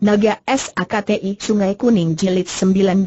Naga SAKTI Sungai Kuning Jilid 19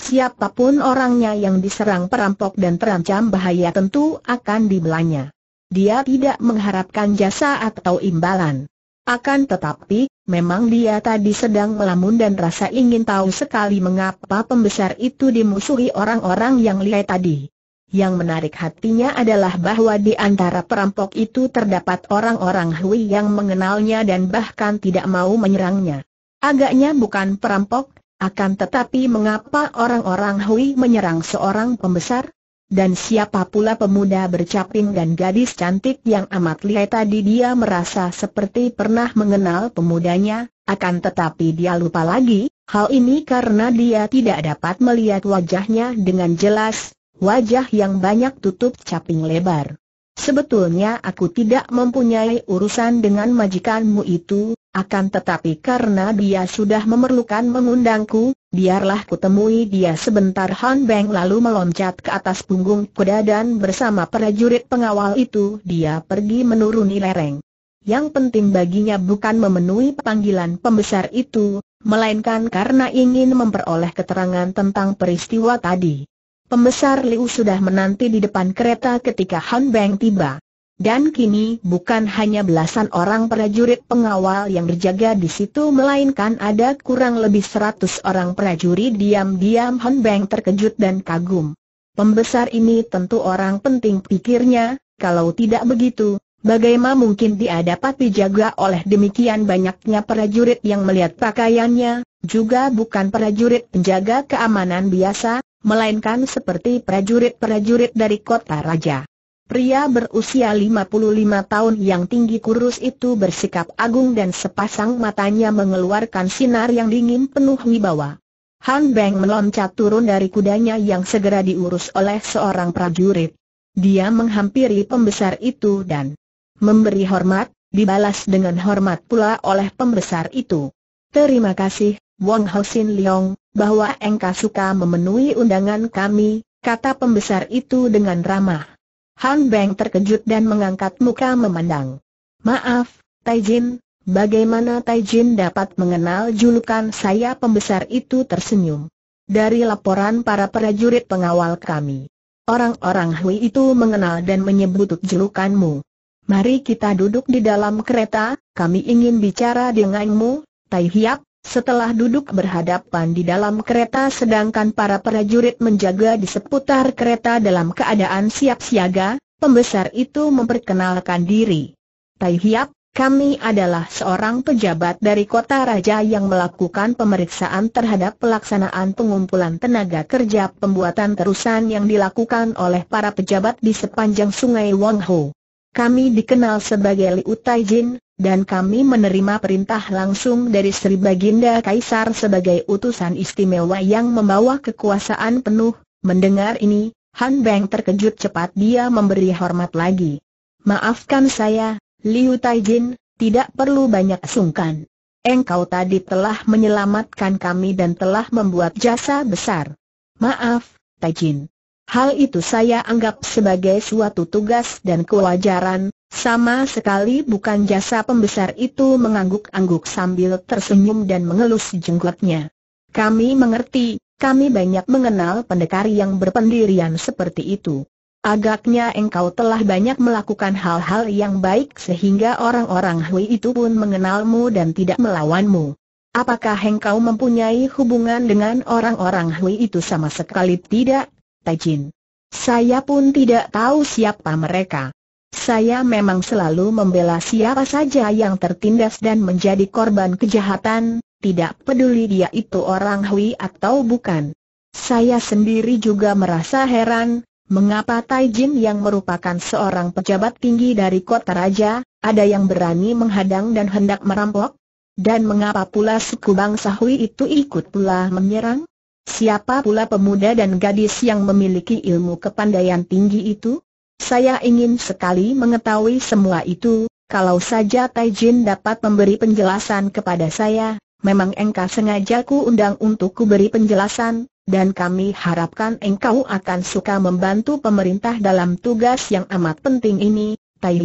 Siapapun orangnya yang diserang perampok dan terancam bahaya tentu akan dibelanya. Dia tidak mengharapkan jasa atau imbalan. Akan tetapi, memang dia tadi sedang melamun dan rasa ingin tahu sekali mengapa pembesar itu dimusuhi orang-orang yang lihai tadi. Yang menarik hatinya adalah bahwa di antara perampok itu terdapat orang-orang Hui yang mengenalnya dan bahkan tidak mau menyerangnya. Agaknya bukan perampok, akan tetapi mengapa orang-orang Hui menyerang seorang pembesar? Dan siapa pula pemuda bercaping dan gadis cantik yang amat lihai tadi dia merasa seperti pernah mengenal pemudanya, akan tetapi dia lupa lagi, hal ini karena dia tidak dapat melihat wajahnya dengan jelas, wajah yang banyak tutup caping lebar. Sebetulnya aku tidak mempunyai urusan dengan majikanmu itu, akan tetapi karena dia sudah memerlukan mengundangku, biarlah kutemui dia sebentar Han Beng lalu meloncat ke atas punggung kuda dan bersama prajurit pengawal itu dia pergi menuruni lereng. Yang penting baginya bukan memenuhi panggilan pembesar itu, melainkan karena ingin memperoleh keterangan tentang peristiwa tadi. Pembesar Liu sudah menanti di depan kereta ketika Han Beng tiba. Dan kini bukan hanya belasan orang prajurit pengawal yang berjaga di situ melainkan ada kurang lebih seratus orang prajurit diam-diam Han Beng terkejut dan kagum. Pembesar ini tentu orang penting pikirnya, kalau tidak begitu, bagaimana mungkin dia dapat dijaga oleh demikian banyaknya prajurit yang melihat pakaiannya, juga bukan prajurit penjaga keamanan biasa, melainkan seperti prajurit-prajurit dari kota raja. Pria berusia 55 tahun yang tinggi kurus itu bersikap agung dan sepasang matanya mengeluarkan sinar yang dingin penuh wibawa. Han Beng meloncat turun dari kudanya yang segera diurus oleh seorang prajurit. Dia menghampiri pembesar itu dan memberi hormat, dibalas dengan hormat pula oleh pembesar itu. Terima kasih, Wong Sin Leong, bahwa engkau suka memenuhi undangan kami, kata pembesar itu dengan ramah. Han Beng terkejut dan mengangkat muka memandang. Maaf, Taijin, bagaimana Taijin dapat mengenal julukan saya pembesar itu tersenyum. Dari laporan para prajurit pengawal kami. Orang-orang Hui itu mengenal dan menyebut julukanmu. Mari kita duduk di dalam kereta, kami ingin bicara denganmu, Tai Hiap, setelah duduk berhadapan di dalam kereta sedangkan para prajurit menjaga di seputar kereta dalam keadaan siap siaga, pembesar itu memperkenalkan diri. Tai Hiap, kami adalah seorang pejabat dari kota raja yang melakukan pemeriksaan terhadap pelaksanaan pengumpulan tenaga kerja pembuatan terusan yang dilakukan oleh para pejabat di sepanjang sungai Ho. Kami dikenal sebagai Liu Jin, dan kami menerima perintah langsung dari Sri Baginda Kaisar sebagai utusan istimewa yang membawa kekuasaan penuh. Mendengar ini, Han Beng terkejut cepat dia memberi hormat lagi. Maafkan saya, Liu Taijin, tidak perlu banyak sungkan. Engkau tadi telah menyelamatkan kami dan telah membuat jasa besar. Maaf, Taijin. Hal itu saya anggap sebagai suatu tugas dan kewajaran, sama sekali bukan jasa pembesar itu mengangguk-angguk sambil tersenyum dan mengelus jenggotnya. Kami mengerti, kami banyak mengenal pendekar yang berpendirian seperti itu. Agaknya engkau telah banyak melakukan hal-hal yang baik sehingga orang-orang Hui itu pun mengenalmu dan tidak melawanmu. Apakah engkau mempunyai hubungan dengan orang-orang Hui itu sama sekali tidak, Tajin? Saya pun tidak tahu siapa mereka. Saya memang selalu membela siapa saja yang tertindas dan menjadi korban kejahatan, tidak peduli dia itu orang Hui atau bukan. Saya sendiri juga merasa heran, mengapa Tai Jin yang merupakan seorang pejabat tinggi dari kota raja, ada yang berani menghadang dan hendak merampok? Dan mengapa pula suku bangsa Hui itu ikut pula menyerang? Siapa pula pemuda dan gadis yang memiliki ilmu kepandaian tinggi itu? Saya ingin sekali mengetahui semua itu, kalau saja Tai dapat memberi penjelasan kepada saya, memang engkau sengaja ku undang untuk ku beri penjelasan, dan kami harapkan engkau akan suka membantu pemerintah dalam tugas yang amat penting ini, Tai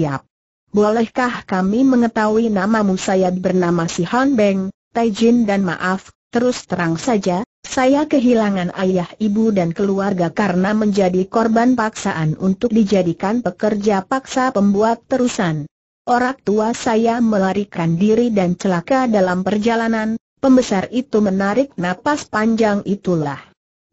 Bolehkah kami mengetahui namamu saya bernama Si Han Beng, Tai dan maaf, terus terang saja, saya kehilangan ayah ibu dan keluarga karena menjadi korban paksaan untuk dijadikan pekerja paksa pembuat terusan. Orang tua saya melarikan diri dan celaka dalam perjalanan, pembesar itu menarik napas panjang itulah.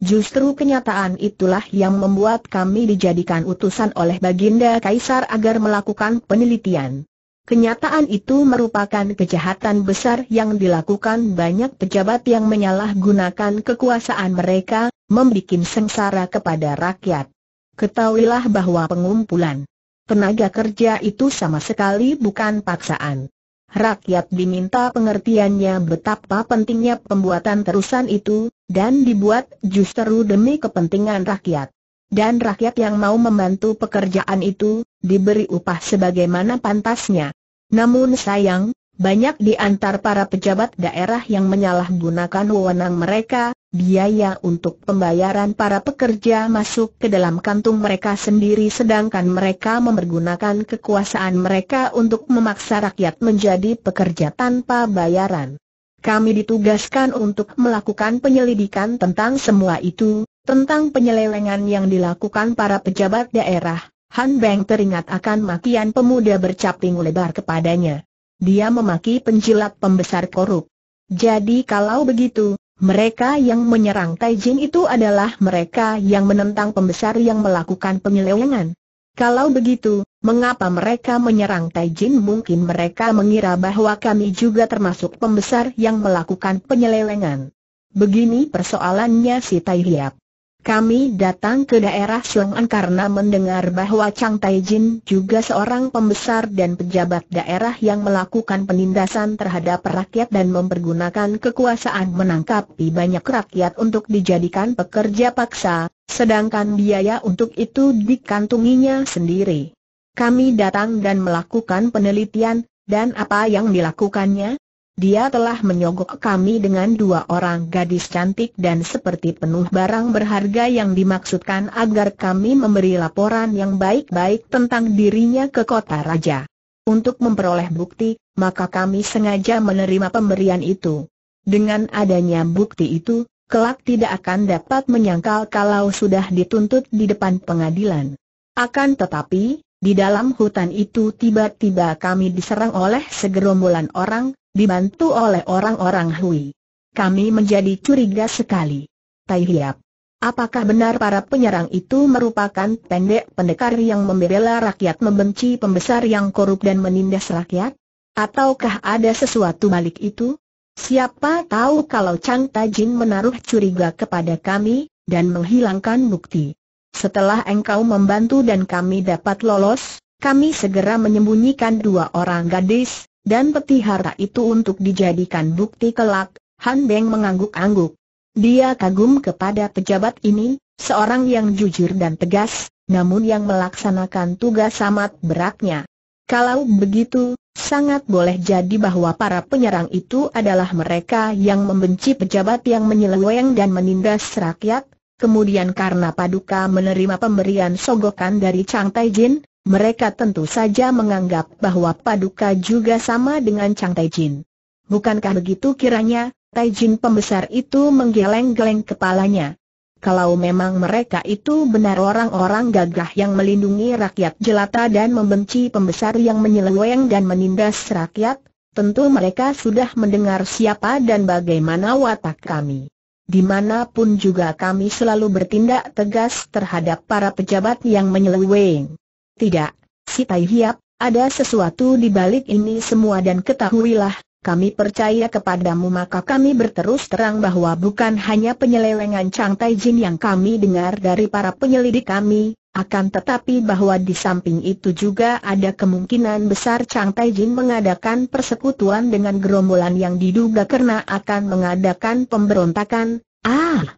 Justru kenyataan itulah yang membuat kami dijadikan utusan oleh Baginda Kaisar agar melakukan penelitian. Kenyataan itu merupakan kejahatan besar yang dilakukan banyak pejabat yang menyalahgunakan kekuasaan mereka, membuat sengsara kepada rakyat. Ketahuilah bahwa pengumpulan tenaga kerja itu sama sekali bukan paksaan. Rakyat diminta pengertiannya betapa pentingnya pembuatan terusan itu, dan dibuat justru demi kepentingan rakyat dan rakyat yang mau membantu pekerjaan itu, diberi upah sebagaimana pantasnya. Namun sayang, banyak di antar para pejabat daerah yang menyalahgunakan wewenang mereka, biaya untuk pembayaran para pekerja masuk ke dalam kantung mereka sendiri sedangkan mereka mempergunakan kekuasaan mereka untuk memaksa rakyat menjadi pekerja tanpa bayaran. Kami ditugaskan untuk melakukan penyelidikan tentang semua itu, tentang penyelewengan yang dilakukan para pejabat daerah, Han Beng teringat akan makian pemuda bercaping lebar kepadanya. Dia memaki penjilat pembesar korup. Jadi kalau begitu, mereka yang menyerang Taijin itu adalah mereka yang menentang pembesar yang melakukan penyelewengan. Kalau begitu, mengapa mereka menyerang Taijin? Mungkin mereka mengira bahwa kami juga termasuk pembesar yang melakukan penyelewengan. Begini persoalannya si Tai Hiap. Kami datang ke daerah Xiong'an karena mendengar bahwa Chang Taijin juga seorang pembesar dan pejabat daerah yang melakukan penindasan terhadap rakyat dan mempergunakan kekuasaan menangkap banyak rakyat untuk dijadikan pekerja paksa, sedangkan biaya untuk itu dikantunginya sendiri. Kami datang dan melakukan penelitian, dan apa yang dilakukannya? Dia telah menyogok kami dengan dua orang gadis cantik dan seperti penuh barang berharga yang dimaksudkan agar kami memberi laporan yang baik-baik tentang dirinya ke kota raja. Untuk memperoleh bukti, maka kami sengaja menerima pemberian itu. Dengan adanya bukti itu, kelak tidak akan dapat menyangkal kalau sudah dituntut di depan pengadilan. Akan tetapi, di dalam hutan itu tiba-tiba kami diserang oleh segerombolan orang, dibantu oleh orang-orang Hui. Kami menjadi curiga sekali. Tai Hiap. Apakah benar para penyerang itu merupakan pendek pendekar yang membela rakyat membenci pembesar yang korup dan menindas rakyat? Ataukah ada sesuatu balik itu? Siapa tahu kalau Chang Tajin menaruh curiga kepada kami, dan menghilangkan bukti. Setelah engkau membantu dan kami dapat lolos, kami segera menyembunyikan dua orang gadis, dan peti harta itu untuk dijadikan bukti kelak, Han Beng mengangguk-angguk. Dia kagum kepada pejabat ini, seorang yang jujur dan tegas, namun yang melaksanakan tugas amat beratnya. Kalau begitu, sangat boleh jadi bahwa para penyerang itu adalah mereka yang membenci pejabat yang menyeleweng dan menindas rakyat, kemudian karena Paduka menerima pemberian sogokan dari Chang Jin. Mereka tentu saja menganggap bahwa Paduka juga sama dengan Chang Taijin. Bukankah begitu kiranya, Taijin pembesar itu menggeleng-geleng kepalanya. Kalau memang mereka itu benar orang-orang gagah yang melindungi rakyat jelata dan membenci pembesar yang menyeleweng dan menindas rakyat, tentu mereka sudah mendengar siapa dan bagaimana watak kami. Dimanapun juga kami selalu bertindak tegas terhadap para pejabat yang menyeleweng. Tidak, si Tai Hiap, ada sesuatu di balik ini semua dan ketahuilah, kami percaya kepadamu maka kami berterus terang bahwa bukan hanya penyelewengan Chang Tai Jin yang kami dengar dari para penyelidik kami, akan tetapi bahwa di samping itu juga ada kemungkinan besar Chang Jin mengadakan persekutuan dengan gerombolan yang diduga karena akan mengadakan pemberontakan. Ah,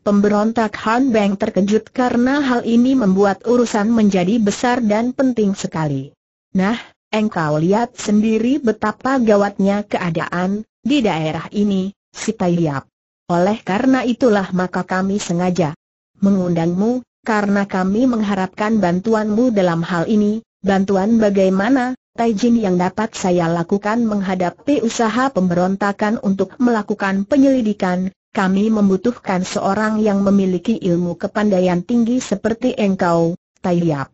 Pemberontak Han Beng terkejut karena hal ini membuat urusan menjadi besar dan penting sekali. Nah, engkau lihat sendiri betapa gawatnya keadaan di daerah ini, si Tai Yap. Oleh karena itulah maka kami sengaja mengundangmu, karena kami mengharapkan bantuanmu dalam hal ini, bantuan bagaimana, Taijin yang dapat saya lakukan menghadapi usaha pemberontakan untuk melakukan penyelidikan, kami membutuhkan seorang yang memiliki ilmu kepandaian tinggi seperti engkau, Tai Yap.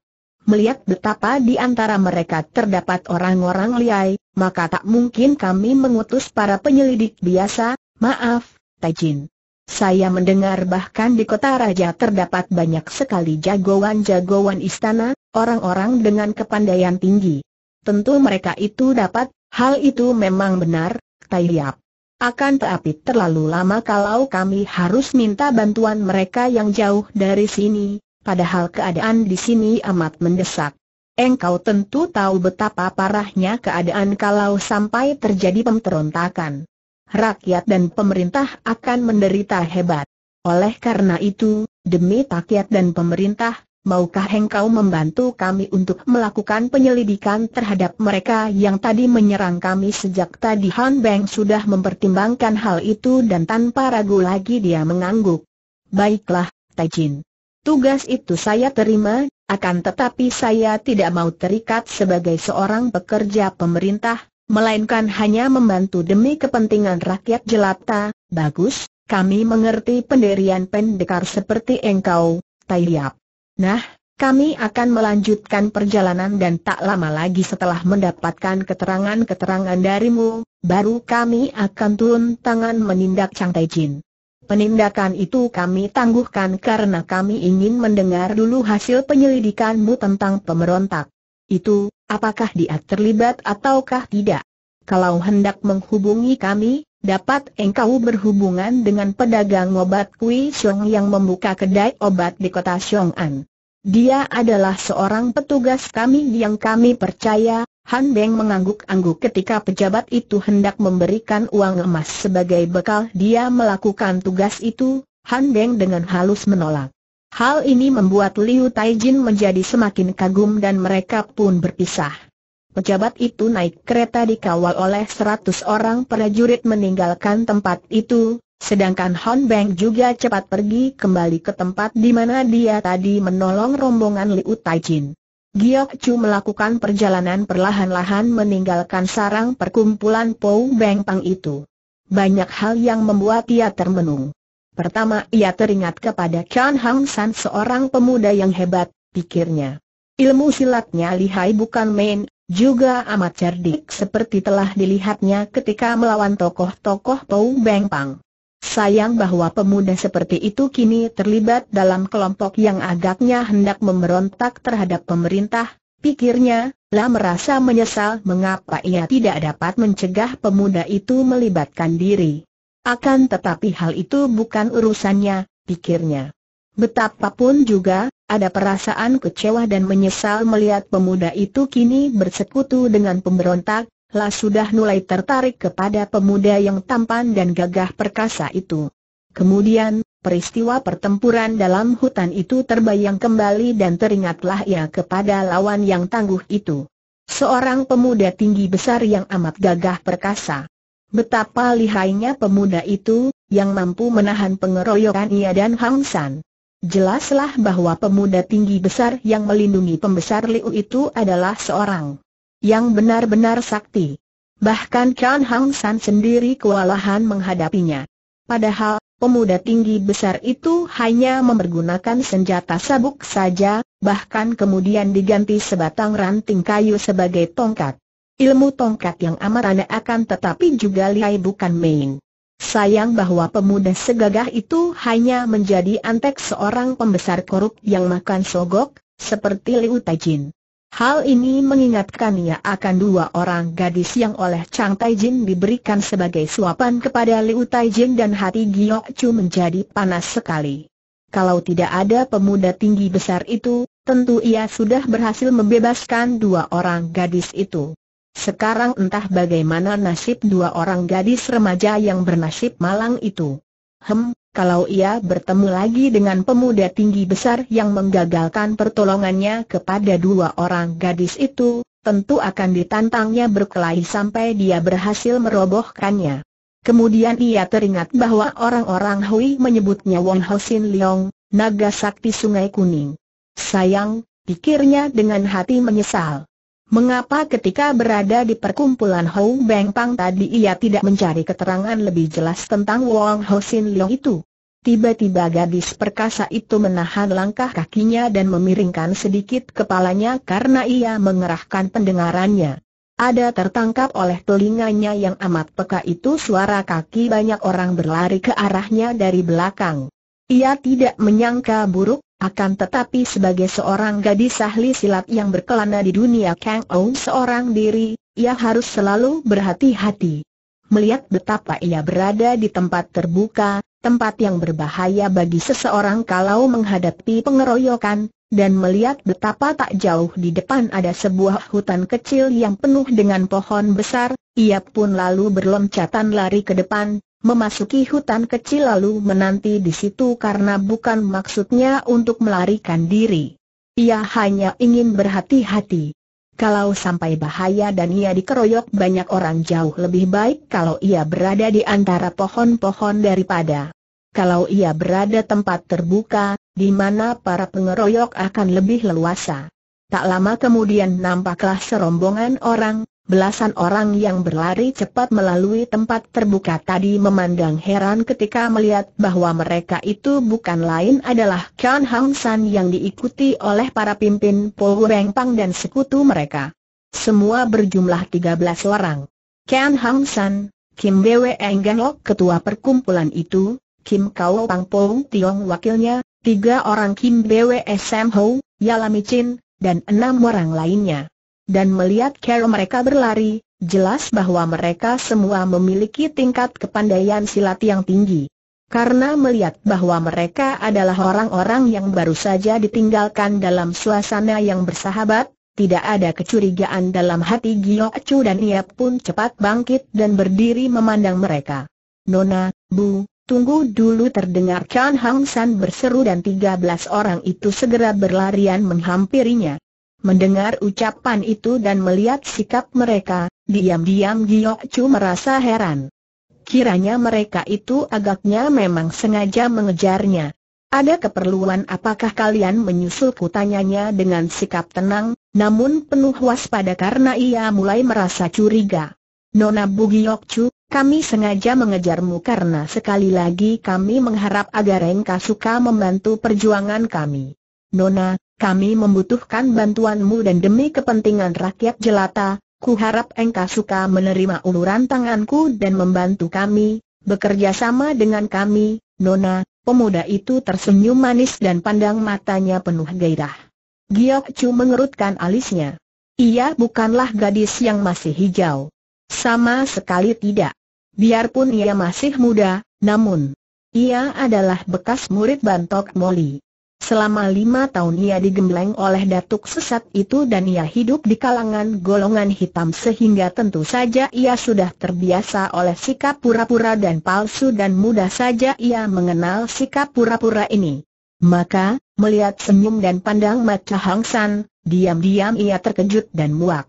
Melihat betapa di antara mereka terdapat orang-orang liai, maka tak mungkin kami mengutus para penyelidik biasa, maaf, Jin. Saya mendengar bahkan di kota raja terdapat banyak sekali jagoan-jagoan istana, orang-orang dengan kepandaian tinggi. Tentu mereka itu dapat, hal itu memang benar, Tai Yap. Akan tetapi terlalu lama kalau kami harus minta bantuan mereka yang jauh dari sini, padahal keadaan di sini amat mendesak. Engkau tentu tahu betapa parahnya keadaan kalau sampai terjadi pemberontakan. Rakyat dan pemerintah akan menderita hebat. Oleh karena itu, demi rakyat dan pemerintah, maukah engkau membantu kami untuk melakukan penyelidikan terhadap mereka yang tadi menyerang kami sejak tadi Han Beng sudah mempertimbangkan hal itu dan tanpa ragu lagi dia mengangguk. Baiklah, Tajin. Tugas itu saya terima, akan tetapi saya tidak mau terikat sebagai seorang pekerja pemerintah, melainkan hanya membantu demi kepentingan rakyat jelata, bagus, kami mengerti pendirian pendekar seperti engkau, Tai Liap. Nah, kami akan melanjutkan perjalanan dan tak lama lagi setelah mendapatkan keterangan-keterangan darimu, baru kami akan turun tangan menindak Chang Tai Jin. Penindakan itu kami tangguhkan karena kami ingin mendengar dulu hasil penyelidikanmu tentang pemberontak. Itu, apakah dia terlibat ataukah tidak? Kalau hendak menghubungi kami, dapat engkau berhubungan dengan pedagang obat Kui Xiong yang membuka kedai obat di kota Xiong'an. Dia adalah seorang petugas kami yang kami percaya, Han Beng mengangguk-angguk ketika pejabat itu hendak memberikan uang emas sebagai bekal dia melakukan tugas itu, Han Beng dengan halus menolak. Hal ini membuat Liu Taijin menjadi semakin kagum dan mereka pun berpisah. Pejabat itu naik kereta dikawal oleh 100 orang prajurit meninggalkan tempat itu, sedangkan Hon Beng juga cepat pergi kembali ke tempat di mana dia tadi menolong rombongan Liu Tai Jin. Giok Chu melakukan perjalanan perlahan-lahan meninggalkan sarang perkumpulan Pou Beng Pang itu. Banyak hal yang membuat ia termenung. Pertama ia teringat kepada Chan Hang San seorang pemuda yang hebat, pikirnya. Ilmu silatnya lihai bukan main, juga amat cerdik seperti telah dilihatnya ketika melawan tokoh-tokoh Pou Beng Pang. Sayang bahwa pemuda seperti itu kini terlibat dalam kelompok yang agaknya hendak memberontak terhadap pemerintah, pikirnya, lah merasa menyesal mengapa ia tidak dapat mencegah pemuda itu melibatkan diri. Akan tetapi hal itu bukan urusannya, pikirnya. Betapapun juga, ada perasaan kecewa dan menyesal melihat pemuda itu kini bersekutu dengan pemberontak, lah sudah mulai tertarik kepada pemuda yang tampan dan gagah perkasa itu. Kemudian, peristiwa pertempuran dalam hutan itu terbayang kembali dan teringatlah ia kepada lawan yang tangguh itu. Seorang pemuda tinggi besar yang amat gagah perkasa. Betapa lihainya pemuda itu, yang mampu menahan pengeroyokan ia dan Hang San. Jelaslah bahwa pemuda tinggi besar yang melindungi pembesar Liu itu adalah seorang yang benar-benar sakti. Bahkan Chan Hang San sendiri kewalahan menghadapinya. Padahal, pemuda tinggi besar itu hanya mempergunakan senjata sabuk saja, bahkan kemudian diganti sebatang ranting kayu sebagai tongkat. Ilmu tongkat yang amat aneh akan tetapi juga lihai bukan main. Sayang bahwa pemuda segagah itu hanya menjadi antek seorang pembesar korup yang makan sogok, seperti Liu Taijin. Hal ini mengingatkan ia akan dua orang gadis yang oleh Chang Taijin diberikan sebagai suapan kepada Liu Taijin dan hati Giok Chu menjadi panas sekali. Kalau tidak ada pemuda tinggi besar itu, tentu ia sudah berhasil membebaskan dua orang gadis itu. Sekarang entah bagaimana nasib dua orang gadis remaja yang bernasib malang itu. Hem, kalau ia bertemu lagi dengan pemuda tinggi besar yang menggagalkan pertolongannya kepada dua orang gadis itu, tentu akan ditantangnya berkelahi sampai dia berhasil merobohkannya. Kemudian ia teringat bahwa orang-orang Hui menyebutnya Wong Sin Leong, naga sakti sungai kuning. Sayang, pikirnya dengan hati menyesal. Mengapa ketika berada di perkumpulan Hou Beng Pang tadi ia tidak mencari keterangan lebih jelas tentang Wong Ho Sin Leong itu? Tiba-tiba gadis perkasa itu menahan langkah kakinya dan memiringkan sedikit kepalanya karena ia mengerahkan pendengarannya. Ada tertangkap oleh telinganya yang amat peka itu suara kaki banyak orang berlari ke arahnya dari belakang. Ia tidak menyangka buruk akan tetapi sebagai seorang gadis ahli silat yang berkelana di dunia Kang Ou seorang diri, ia harus selalu berhati-hati. Melihat betapa ia berada di tempat terbuka, tempat yang berbahaya bagi seseorang kalau menghadapi pengeroyokan, dan melihat betapa tak jauh di depan ada sebuah hutan kecil yang penuh dengan pohon besar, ia pun lalu berloncatan lari ke depan, memasuki hutan kecil lalu menanti di situ karena bukan maksudnya untuk melarikan diri. Ia hanya ingin berhati-hati. Kalau sampai bahaya dan ia dikeroyok banyak orang jauh lebih baik kalau ia berada di antara pohon-pohon daripada kalau ia berada tempat terbuka, di mana para pengeroyok akan lebih leluasa. Tak lama kemudian nampaklah serombongan orang, Belasan orang yang berlari cepat melalui tempat terbuka tadi memandang heran ketika melihat bahwa mereka itu bukan lain adalah Kian Hang San yang diikuti oleh para pimpin Paul Weng Pang dan sekutu mereka. Semua berjumlah 13 orang. Kian Hang San, Kim Bwe Lok ketua perkumpulan itu, Kim Kau Pang Pong Tiong wakilnya, tiga orang Kim Bwe Sam Ho, Yalami Chin, dan enam orang lainnya dan melihat cara mereka berlari, jelas bahwa mereka semua memiliki tingkat kepandaian silat yang tinggi. Karena melihat bahwa mereka adalah orang-orang yang baru saja ditinggalkan dalam suasana yang bersahabat, tidak ada kecurigaan dalam hati Gio Acu dan ia pun cepat bangkit dan berdiri memandang mereka. Nona, Bu, tunggu dulu terdengar Chan Hang San berseru dan 13 orang itu segera berlarian menghampirinya. Mendengar ucapan itu dan melihat sikap mereka, diam-diam Giok Chu merasa heran. Kiranya mereka itu agaknya memang sengaja mengejarnya. Ada keperluan apakah kalian menyusul? kutanyanya dengan sikap tenang, namun penuh waspada karena ia mulai merasa curiga. Nona Chu, kami sengaja mengejarmu karena sekali lagi kami mengharap agar Engkau suka membantu perjuangan kami. Nona, kami membutuhkan bantuanmu dan demi kepentingan rakyat jelata, ku harap engkau suka menerima uluran tanganku dan membantu kami, bekerja sama dengan kami, Nona, pemuda itu tersenyum manis dan pandang matanya penuh gairah. Giok Chu mengerutkan alisnya. Ia bukanlah gadis yang masih hijau. Sama sekali tidak. Biarpun ia masih muda, namun ia adalah bekas murid Bantok Moli. Selama lima tahun ia digembleng oleh datuk sesat itu dan ia hidup di kalangan golongan hitam sehingga tentu saja ia sudah terbiasa oleh sikap pura-pura dan palsu dan mudah saja ia mengenal sikap pura-pura ini. Maka, melihat senyum dan pandang mata Hang San, diam-diam ia terkejut dan muak.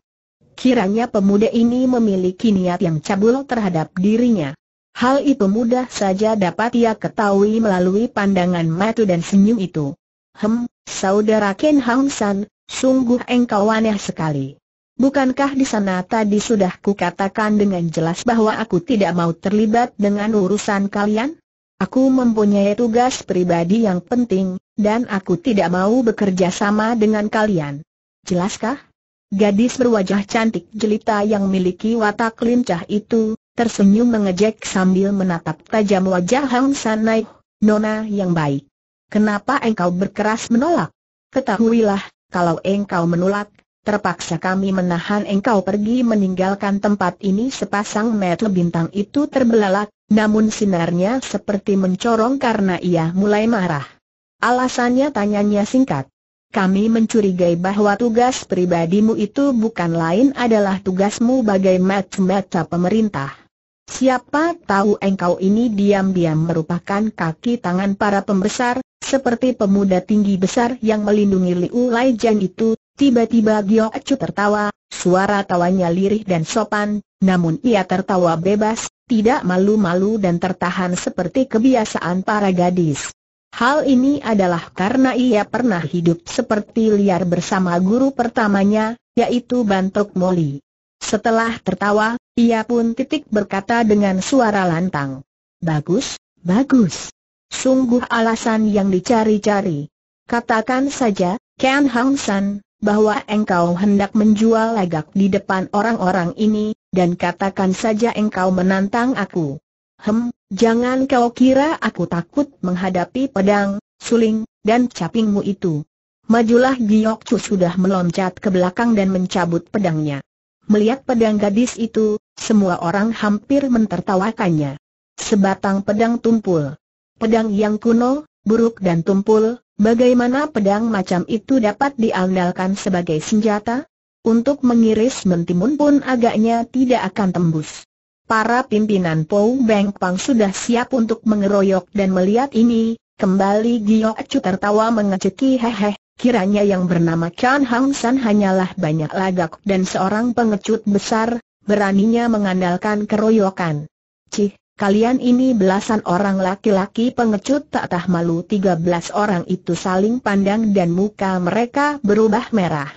Kiranya pemuda ini memiliki niat yang cabul terhadap dirinya. Hal itu mudah saja dapat ia ketahui melalui pandangan mata dan senyum itu. Hem, saudara Ken Hang San, sungguh engkau aneh sekali. Bukankah di sana tadi sudah kukatakan dengan jelas bahwa aku tidak mau terlibat dengan urusan kalian? Aku mempunyai tugas pribadi yang penting, dan aku tidak mau bekerja sama dengan kalian. Jelaskah? Gadis berwajah cantik jelita yang memiliki watak lincah itu, tersenyum mengejek sambil menatap tajam wajah Hang San Nona yang baik. Kenapa engkau berkeras menolak? Ketahuilah, kalau engkau menolak, terpaksa kami menahan engkau pergi meninggalkan tempat ini sepasang mata bintang itu terbelalak, namun sinarnya seperti mencorong karena ia mulai marah. Alasannya tanyanya singkat. Kami mencurigai bahwa tugas pribadimu itu bukan lain adalah tugasmu bagai mata-mata pemerintah. Siapa tahu engkau ini diam-diam merupakan kaki tangan para pembesar, seperti pemuda tinggi besar yang melindungi Liu Lai Jan itu, tiba-tiba Gio Acu tertawa, suara tawanya lirih dan sopan, namun ia tertawa bebas, tidak malu-malu dan tertahan seperti kebiasaan para gadis. Hal ini adalah karena ia pernah hidup seperti liar bersama guru pertamanya, yaitu Bantok Moli. Setelah tertawa, ia pun titik berkata dengan suara lantang. Bagus, bagus. Sungguh alasan yang dicari-cari. Katakan saja, Ken Hang San, bahwa engkau hendak menjual lagak di depan orang-orang ini, dan katakan saja engkau menantang aku. Hem, jangan kau kira aku takut menghadapi pedang, suling, dan capingmu itu. Majulah Giyok Chu sudah meloncat ke belakang dan mencabut pedangnya. Melihat pedang gadis itu, semua orang hampir mentertawakannya. Sebatang pedang tumpul. Pedang yang kuno, buruk dan tumpul, bagaimana pedang macam itu dapat diandalkan sebagai senjata? Untuk mengiris mentimun pun agaknya tidak akan tembus. Para pimpinan Pou Beng Pang sudah siap untuk mengeroyok dan melihat ini, kembali Giok Chu tertawa mengeceki hehe, Kiranya yang bernama Chan Hang San hanyalah banyak lagak dan seorang pengecut besar, beraninya mengandalkan keroyokan. Cih, kalian ini belasan orang laki-laki pengecut tak tah malu 13 orang itu saling pandang dan muka mereka berubah merah.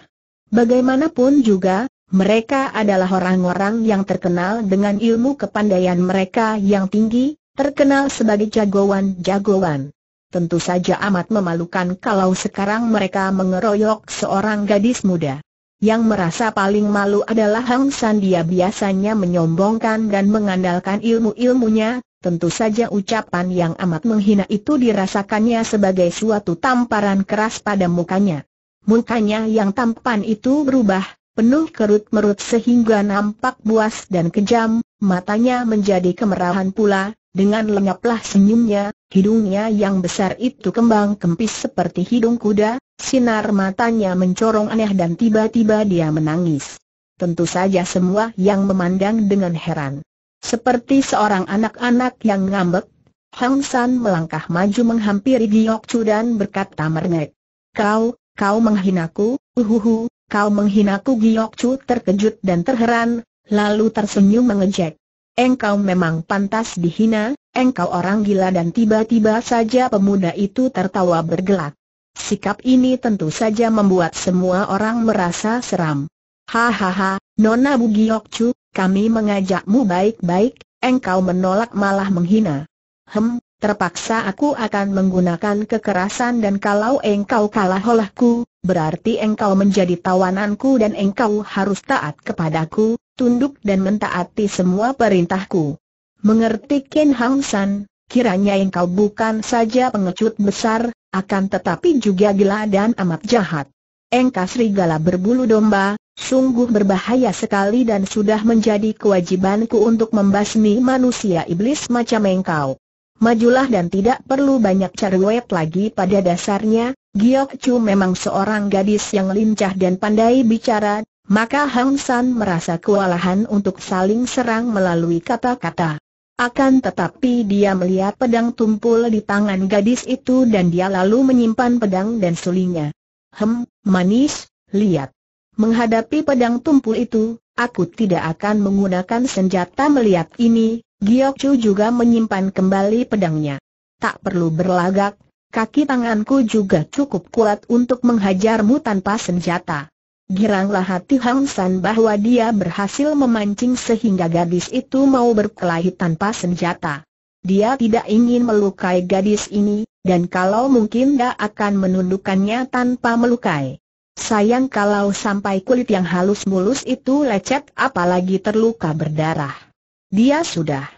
Bagaimanapun juga, mereka adalah orang-orang yang terkenal dengan ilmu kepandaian mereka yang tinggi, terkenal sebagai jagoan-jagoan tentu saja amat memalukan kalau sekarang mereka mengeroyok seorang gadis muda. Yang merasa paling malu adalah Hang San dia biasanya menyombongkan dan mengandalkan ilmu-ilmunya, tentu saja ucapan yang amat menghina itu dirasakannya sebagai suatu tamparan keras pada mukanya. Mukanya yang tampan itu berubah, penuh kerut-merut sehingga nampak buas dan kejam, matanya menjadi kemerahan pula, dengan lenyaplah senyumnya, hidungnya yang besar itu kembang kempis seperti hidung kuda, sinar matanya mencorong aneh dan tiba-tiba dia menangis. Tentu saja semua yang memandang dengan heran. Seperti seorang anak-anak yang ngambek, Hang San melangkah maju menghampiri Giok Chu dan berkata merengek. Kau, kau menghinaku, uhuhu, Kau menghinaku Giok Chu terkejut dan terheran, lalu tersenyum mengejek. Engkau memang pantas dihina, engkau orang gila dan tiba-tiba saja pemuda itu tertawa bergelak. Sikap ini tentu saja membuat semua orang merasa seram. Hahaha, Nona Bu Chu, kami mengajakmu baik-baik, engkau menolak malah menghina. Hem, Terpaksa aku akan menggunakan kekerasan dan kalau engkau kalah olehku, berarti engkau menjadi tawananku dan engkau harus taat kepadaku, tunduk dan mentaati semua perintahku. Mengerti Ken Hang San, kiranya engkau bukan saja pengecut besar, akan tetapi juga gila dan amat jahat. Engkau serigala berbulu domba, sungguh berbahaya sekali dan sudah menjadi kewajibanku untuk membasmi manusia iblis macam engkau majulah dan tidak perlu banyak cerewet lagi pada dasarnya, Giok Chu memang seorang gadis yang lincah dan pandai bicara, maka Hang San merasa kewalahan untuk saling serang melalui kata-kata. Akan tetapi dia melihat pedang tumpul di tangan gadis itu dan dia lalu menyimpan pedang dan sulingnya. Hem, manis, lihat. Menghadapi pedang tumpul itu, aku tidak akan menggunakan senjata melihat ini, Giok Chu juga menyimpan kembali pedangnya. Tak perlu berlagak, kaki tanganku juga cukup kuat untuk menghajarmu tanpa senjata. Giranglah hati Hang San bahwa dia berhasil memancing sehingga gadis itu mau berkelahi tanpa senjata. Dia tidak ingin melukai gadis ini, dan kalau mungkin dia akan menundukkannya tanpa melukai. Sayang kalau sampai kulit yang halus mulus itu lecet apalagi terluka berdarah. Dia sudah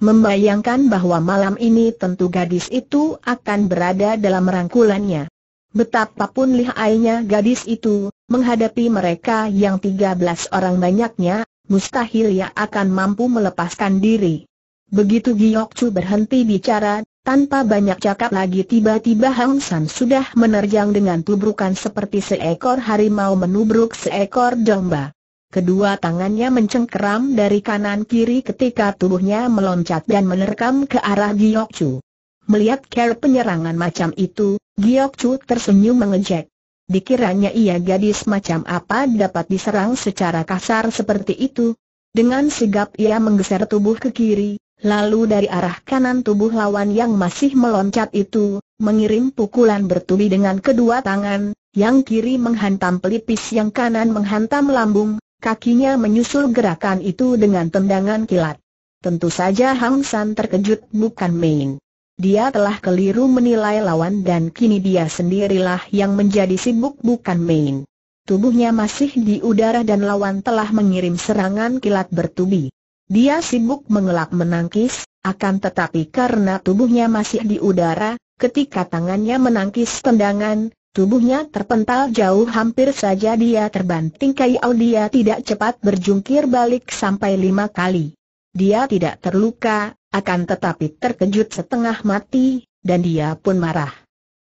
membayangkan bahwa malam ini tentu gadis itu akan berada dalam rangkulannya. Betapapun lihainya gadis itu, menghadapi mereka yang 13 orang banyaknya, mustahil ia akan mampu melepaskan diri. Begitu Giok Chu berhenti bicara, tanpa banyak cakap lagi tiba-tiba Hang San sudah menerjang dengan tubrukan seperti seekor harimau menubruk seekor domba. Kedua tangannya mencengkeram dari kanan kiri ketika tubuhnya meloncat dan menerkam ke arah Giok Chu. Melihat care penyerangan macam itu, Giok Chu tersenyum mengejek. Dikiranya ia gadis macam apa dapat diserang secara kasar seperti itu. Dengan sigap ia menggeser tubuh ke kiri, lalu dari arah kanan tubuh lawan yang masih meloncat itu, mengirim pukulan bertubi dengan kedua tangan, yang kiri menghantam pelipis yang kanan menghantam lambung, Kakinya menyusul gerakan itu dengan tendangan kilat. Tentu saja Hang San terkejut bukan main. Dia telah keliru menilai lawan dan kini dia sendirilah yang menjadi sibuk bukan main. Tubuhnya masih di udara dan lawan telah mengirim serangan kilat bertubi. Dia sibuk mengelak menangkis, akan tetapi karena tubuhnya masih di udara, ketika tangannya menangkis tendangan, Tubuhnya terpental jauh hampir saja dia terbanting kayau dia tidak cepat berjungkir balik sampai lima kali. Dia tidak terluka, akan tetapi terkejut setengah mati, dan dia pun marah.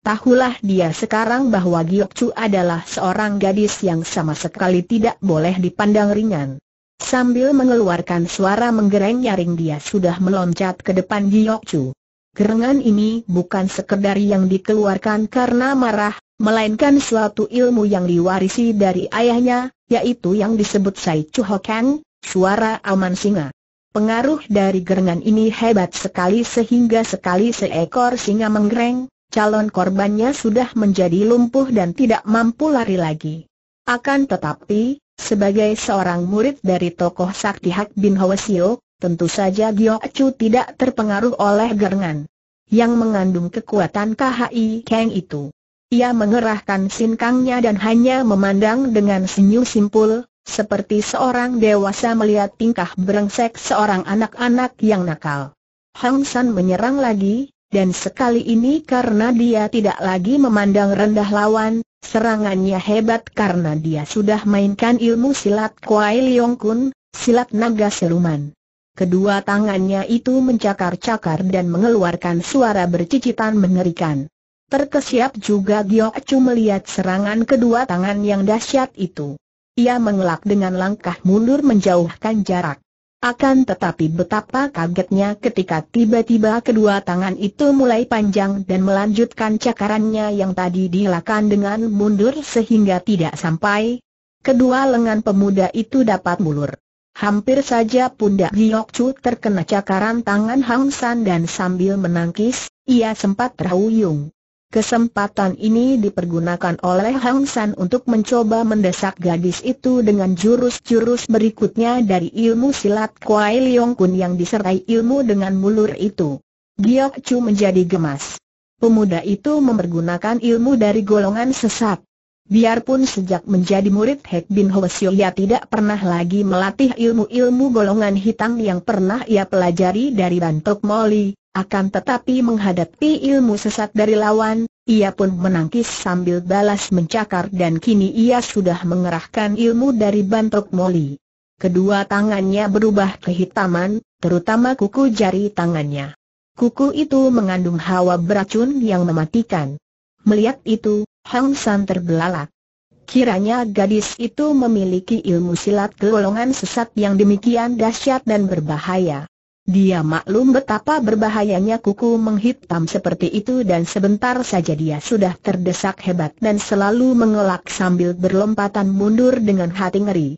Tahulah dia sekarang bahwa Giok Chu adalah seorang gadis yang sama sekali tidak boleh dipandang ringan. Sambil mengeluarkan suara menggereng nyaring dia sudah meloncat ke depan Giok Chu. Gerengan ini bukan sekedar yang dikeluarkan karena marah, melainkan suatu ilmu yang diwarisi dari ayahnya, yaitu yang disebut Sai Chu Kang, suara aman singa. Pengaruh dari gerengan ini hebat sekali sehingga sekali seekor singa menggereng, calon korbannya sudah menjadi lumpuh dan tidak mampu lari lagi. Akan tetapi, sebagai seorang murid dari tokoh sakti Hak Bin Hwasio, tentu saja Gio Chu tidak terpengaruh oleh gerengan yang mengandung kekuatan KHI Kang itu. Ia mengerahkan sinkangnya dan hanya memandang dengan senyum simpul, seperti seorang dewasa melihat tingkah berengsek seorang anak-anak yang nakal. Hang San menyerang lagi, dan sekali ini karena dia tidak lagi memandang rendah lawan, serangannya hebat karena dia sudah mainkan ilmu silat Kuai Leong Kun, silat naga seluman. Kedua tangannya itu mencakar-cakar dan mengeluarkan suara bercicitan mengerikan. Terkesiap juga Gio Chu melihat serangan kedua tangan yang dahsyat itu. Ia mengelak dengan langkah mundur menjauhkan jarak. Akan tetapi betapa kagetnya ketika tiba-tiba kedua tangan itu mulai panjang dan melanjutkan cakarannya yang tadi dilakukan dengan mundur sehingga tidak sampai kedua lengan pemuda itu dapat mulur. Hampir saja pundak Giok Chu terkena cakaran tangan Hang San dan sambil menangkis, ia sempat terhuyung. Kesempatan ini dipergunakan oleh Hang San untuk mencoba mendesak gadis itu dengan jurus-jurus berikutnya dari ilmu silat Kuai Leong Kun yang disertai ilmu dengan mulur itu. Giok Chu menjadi gemas. Pemuda itu mempergunakan ilmu dari golongan sesat. Biarpun sejak menjadi murid Hek Bin Hwasyo ia tidak pernah lagi melatih ilmu-ilmu golongan hitam yang pernah ia pelajari dari Bantok Moli, akan tetapi menghadapi ilmu sesat dari lawan, ia pun menangkis sambil balas mencakar dan kini ia sudah mengerahkan ilmu dari Bantok Moli. Kedua tangannya berubah kehitaman, terutama kuku jari tangannya. Kuku itu mengandung hawa beracun yang mematikan. Melihat itu, Hang San terbelalak. Kiranya gadis itu memiliki ilmu silat golongan sesat yang demikian dahsyat dan berbahaya. Dia maklum betapa berbahayanya kuku menghitam seperti itu dan sebentar saja dia sudah terdesak hebat dan selalu mengelak sambil berlompatan mundur dengan hati ngeri.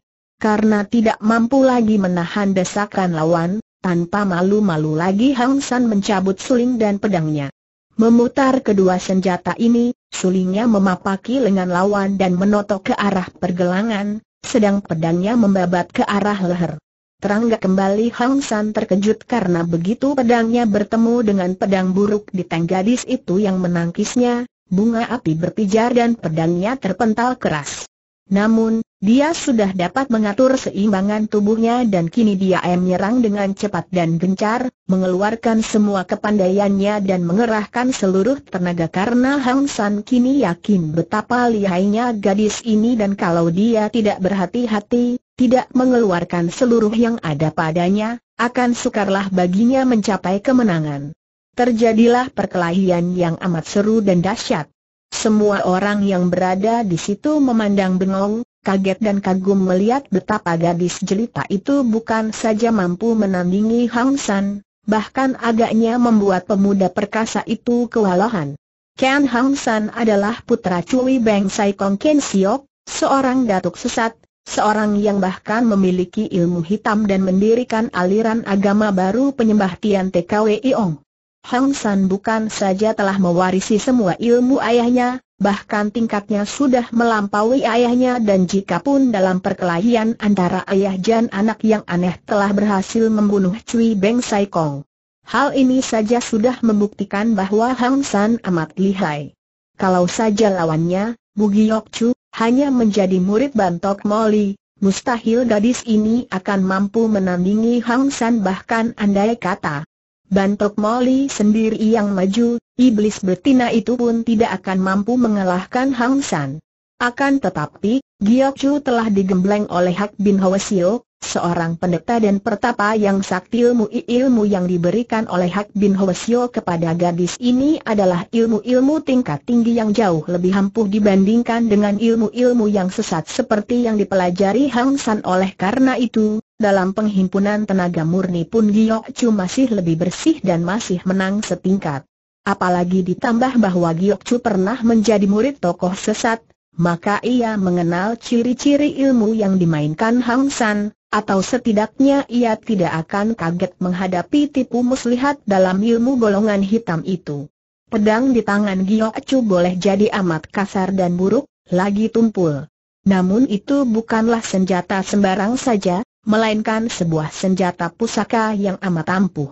Karena tidak mampu lagi menahan desakan lawan, tanpa malu-malu lagi Hang San mencabut suling dan pedangnya. Memutar kedua senjata ini, sulingnya memapaki lengan lawan dan menotok ke arah pergelangan, sedang pedangnya membabat ke arah leher. Terangga kembali Hang San terkejut karena begitu pedangnya bertemu dengan pedang buruk di tang gadis itu yang menangkisnya, bunga api berpijar dan pedangnya terpental keras. Namun, dia sudah dapat mengatur seimbangan tubuhnya dan kini dia menyerang dengan cepat dan gencar, mengeluarkan semua kepandaiannya dan mengerahkan seluruh tenaga karena Hang San kini yakin betapa lihainya gadis ini dan kalau dia tidak berhati-hati, tidak mengeluarkan seluruh yang ada padanya, akan sukarlah baginya mencapai kemenangan. Terjadilah perkelahian yang amat seru dan dahsyat. Semua orang yang berada di situ memandang bengong, kaget dan kagum melihat betapa gadis jelita itu bukan saja mampu menandingi Hang San, bahkan agaknya membuat pemuda perkasa itu kewalahan. Ken Hang San adalah putra Cui Beng Sai Kong Ken Siok, seorang datuk sesat, seorang yang bahkan memiliki ilmu hitam dan mendirikan aliran agama baru penyembah Tian TKW Iong. Hang San bukan saja telah mewarisi semua ilmu ayahnya, bahkan tingkatnya sudah melampaui ayahnya dan jika pun dalam perkelahian antara ayah dan anak yang aneh telah berhasil membunuh Cui Beng Sai Kong. Hal ini saja sudah membuktikan bahwa Hang San amat lihai. Kalau saja lawannya, Bugiok Chu, hanya menjadi murid bantok Moli, mustahil gadis ini akan mampu menandingi Hang San bahkan andai kata bantok Molly sendiri yang maju, iblis betina itu pun tidak akan mampu mengalahkan Hang San. Akan tetapi, Giok Chu telah digembleng oleh Hak Bin Hwasil, seorang pendeta dan pertapa yang sakti ilmu ilmu yang diberikan oleh Hak Bin Hwasil kepada gadis ini adalah ilmu-ilmu tingkat tinggi yang jauh lebih ampuh dibandingkan dengan ilmu-ilmu yang sesat seperti yang dipelajari Hang San oleh karena itu, dalam penghimpunan tenaga murni pun Giok Chu masih lebih bersih dan masih menang setingkat. Apalagi ditambah bahwa Giok Chu pernah menjadi murid tokoh sesat, maka ia mengenal ciri-ciri ilmu yang dimainkan Hang San, atau setidaknya ia tidak akan kaget menghadapi tipu muslihat dalam ilmu golongan hitam itu. Pedang di tangan Giok Chu boleh jadi amat kasar dan buruk, lagi tumpul. Namun itu bukanlah senjata sembarang saja, melainkan sebuah senjata pusaka yang amat ampuh.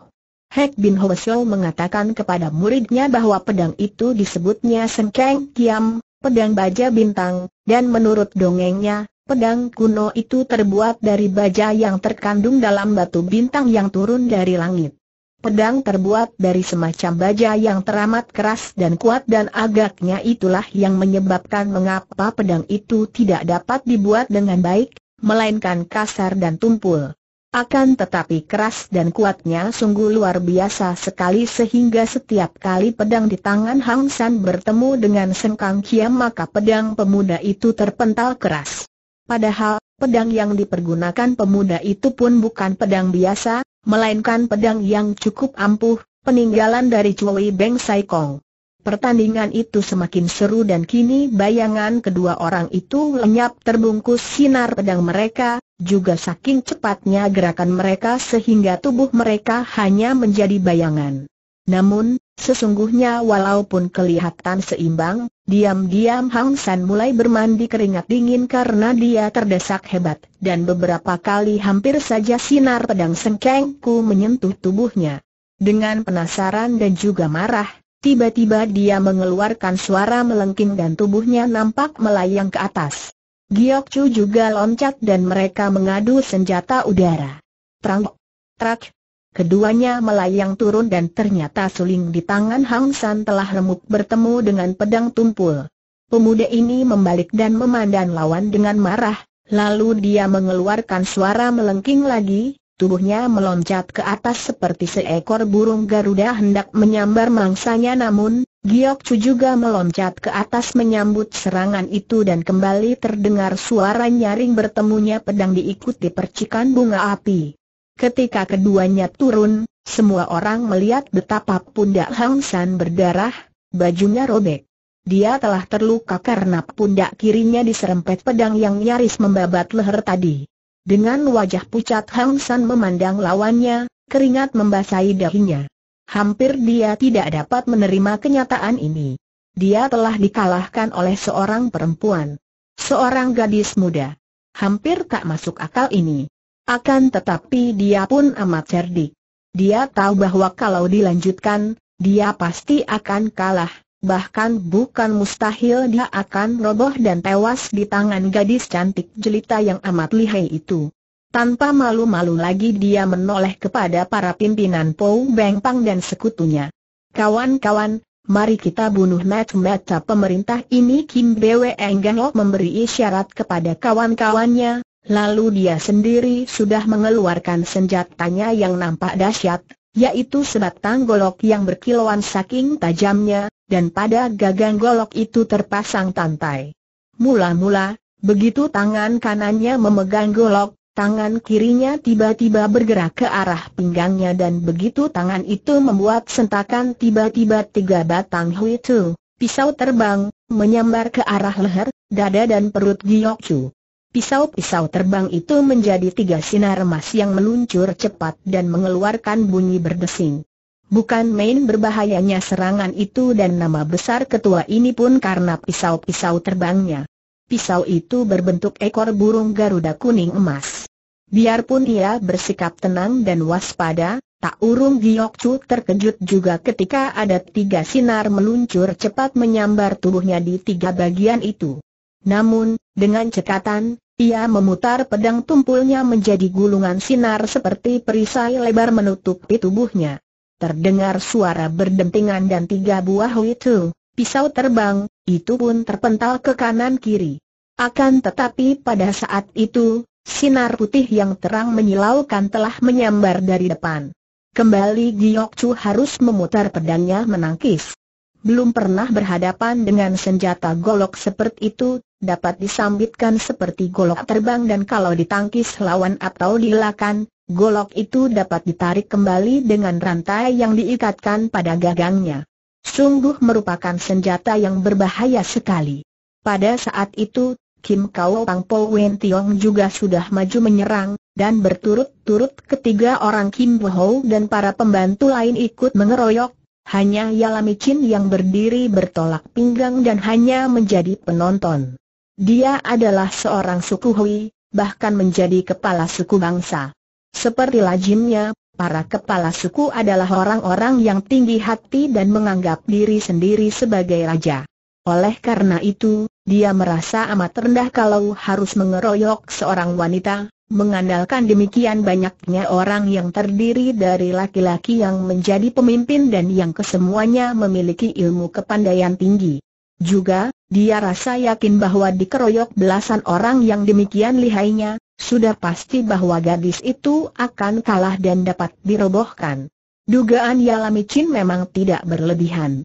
Hek Bin Ho mengatakan kepada muridnya bahwa pedang itu disebutnya Sengkeng Kiam, pedang baja bintang, dan menurut dongengnya, pedang kuno itu terbuat dari baja yang terkandung dalam batu bintang yang turun dari langit. Pedang terbuat dari semacam baja yang teramat keras dan kuat dan agaknya itulah yang menyebabkan mengapa pedang itu tidak dapat dibuat dengan baik, melainkan kasar dan tumpul. Akan tetapi keras dan kuatnya sungguh luar biasa sekali sehingga setiap kali pedang di tangan Hang San bertemu dengan Sengkang Kiam maka pedang pemuda itu terpental keras. Padahal, pedang yang dipergunakan pemuda itu pun bukan pedang biasa, melainkan pedang yang cukup ampuh, peninggalan dari Chui Beng Sai Kong. Pertandingan itu semakin seru dan kini bayangan kedua orang itu lenyap terbungkus sinar pedang mereka, juga saking cepatnya gerakan mereka sehingga tubuh mereka hanya menjadi bayangan. Namun, sesungguhnya walaupun kelihatan seimbang, diam-diam Hang San mulai bermandi keringat dingin karena dia terdesak hebat, dan beberapa kali hampir saja sinar pedang sengkengku menyentuh tubuhnya. Dengan penasaran dan juga marah, Tiba-tiba dia mengeluarkan suara melengking dan tubuhnya nampak melayang ke atas. Giok Chu juga loncat dan mereka mengadu senjata udara. Trang, trak, keduanya melayang turun dan ternyata suling di tangan Hang San telah remuk bertemu dengan pedang tumpul. Pemuda ini membalik dan memandang lawan dengan marah, lalu dia mengeluarkan suara melengking lagi, tubuhnya meloncat ke atas seperti seekor burung Garuda hendak menyambar mangsanya namun, Giok Chu juga meloncat ke atas menyambut serangan itu dan kembali terdengar suara nyaring bertemunya pedang diikuti percikan bunga api. Ketika keduanya turun, semua orang melihat betapa pundak Hang San berdarah, bajunya robek. Dia telah terluka karena pundak kirinya diserempet pedang yang nyaris membabat leher tadi. Dengan wajah pucat Hang San memandang lawannya, keringat membasahi dahinya. Hampir dia tidak dapat menerima kenyataan ini. Dia telah dikalahkan oleh seorang perempuan. Seorang gadis muda. Hampir tak masuk akal ini. Akan tetapi dia pun amat cerdik. Dia tahu bahwa kalau dilanjutkan, dia pasti akan kalah bahkan bukan mustahil dia akan roboh dan tewas di tangan gadis cantik jelita yang amat lihai itu. Tanpa malu-malu lagi dia menoleh kepada para pimpinan Pou Beng Pang dan sekutunya. Kawan-kawan, mari kita bunuh mata-mata pemerintah ini Kim Bwe Engganok memberi isyarat kepada kawan-kawannya, lalu dia sendiri sudah mengeluarkan senjatanya yang nampak dahsyat, yaitu sebatang golok yang berkilauan saking tajamnya, dan pada gagang golok itu terpasang tantai. Mula-mula, begitu tangan kanannya memegang golok, tangan kirinya tiba-tiba bergerak ke arah pinggangnya dan begitu tangan itu membuat sentakan tiba-tiba tiga batang hui tu, pisau terbang, menyambar ke arah leher, dada dan perut Giok Pisau-pisau terbang itu menjadi tiga sinar emas yang meluncur cepat dan mengeluarkan bunyi berdesing. Bukan main berbahayanya serangan itu dan nama besar ketua ini pun karena pisau-pisau terbangnya. Pisau itu berbentuk ekor burung Garuda kuning emas. Biarpun ia bersikap tenang dan waspada, tak urung Giok Chu terkejut juga ketika ada tiga sinar meluncur cepat menyambar tubuhnya di tiga bagian itu. Namun, dengan cekatan, ia memutar pedang tumpulnya menjadi gulungan sinar seperti perisai lebar menutupi tubuhnya. Terdengar suara berdentingan dan tiga buah itu, pisau terbang, itu pun terpental ke kanan-kiri. Akan tetapi pada saat itu, sinar putih yang terang menyilaukan telah menyambar dari depan. Kembali Giok Chu harus memutar pedangnya menangkis. Belum pernah berhadapan dengan senjata golok seperti itu, dapat disambitkan seperti golok terbang dan kalau ditangkis lawan atau dilakan, golok itu dapat ditarik kembali dengan rantai yang diikatkan pada gagangnya. Sungguh merupakan senjata yang berbahaya sekali. Pada saat itu, Kim Kau Pang Po Wen Tiong juga sudah maju menyerang, dan berturut-turut ketiga orang Kim Bo Ho dan para pembantu lain ikut mengeroyok, hanya Yalami Chin yang berdiri bertolak pinggang dan hanya menjadi penonton. Dia adalah seorang suku Hui, bahkan menjadi kepala suku bangsa. Seperti lazimnya, para kepala suku adalah orang-orang yang tinggi hati dan menganggap diri sendiri sebagai raja. Oleh karena itu, dia merasa amat rendah kalau harus mengeroyok seorang wanita, mengandalkan demikian banyaknya orang yang terdiri dari laki-laki yang menjadi pemimpin dan yang kesemuanya memiliki ilmu kepandaian tinggi. Juga, dia rasa yakin bahwa dikeroyok belasan orang yang demikian lihainya, sudah pasti bahwa gadis itu akan kalah dan dapat dirobohkan. Dugaan Yalami Chin memang tidak berlebihan.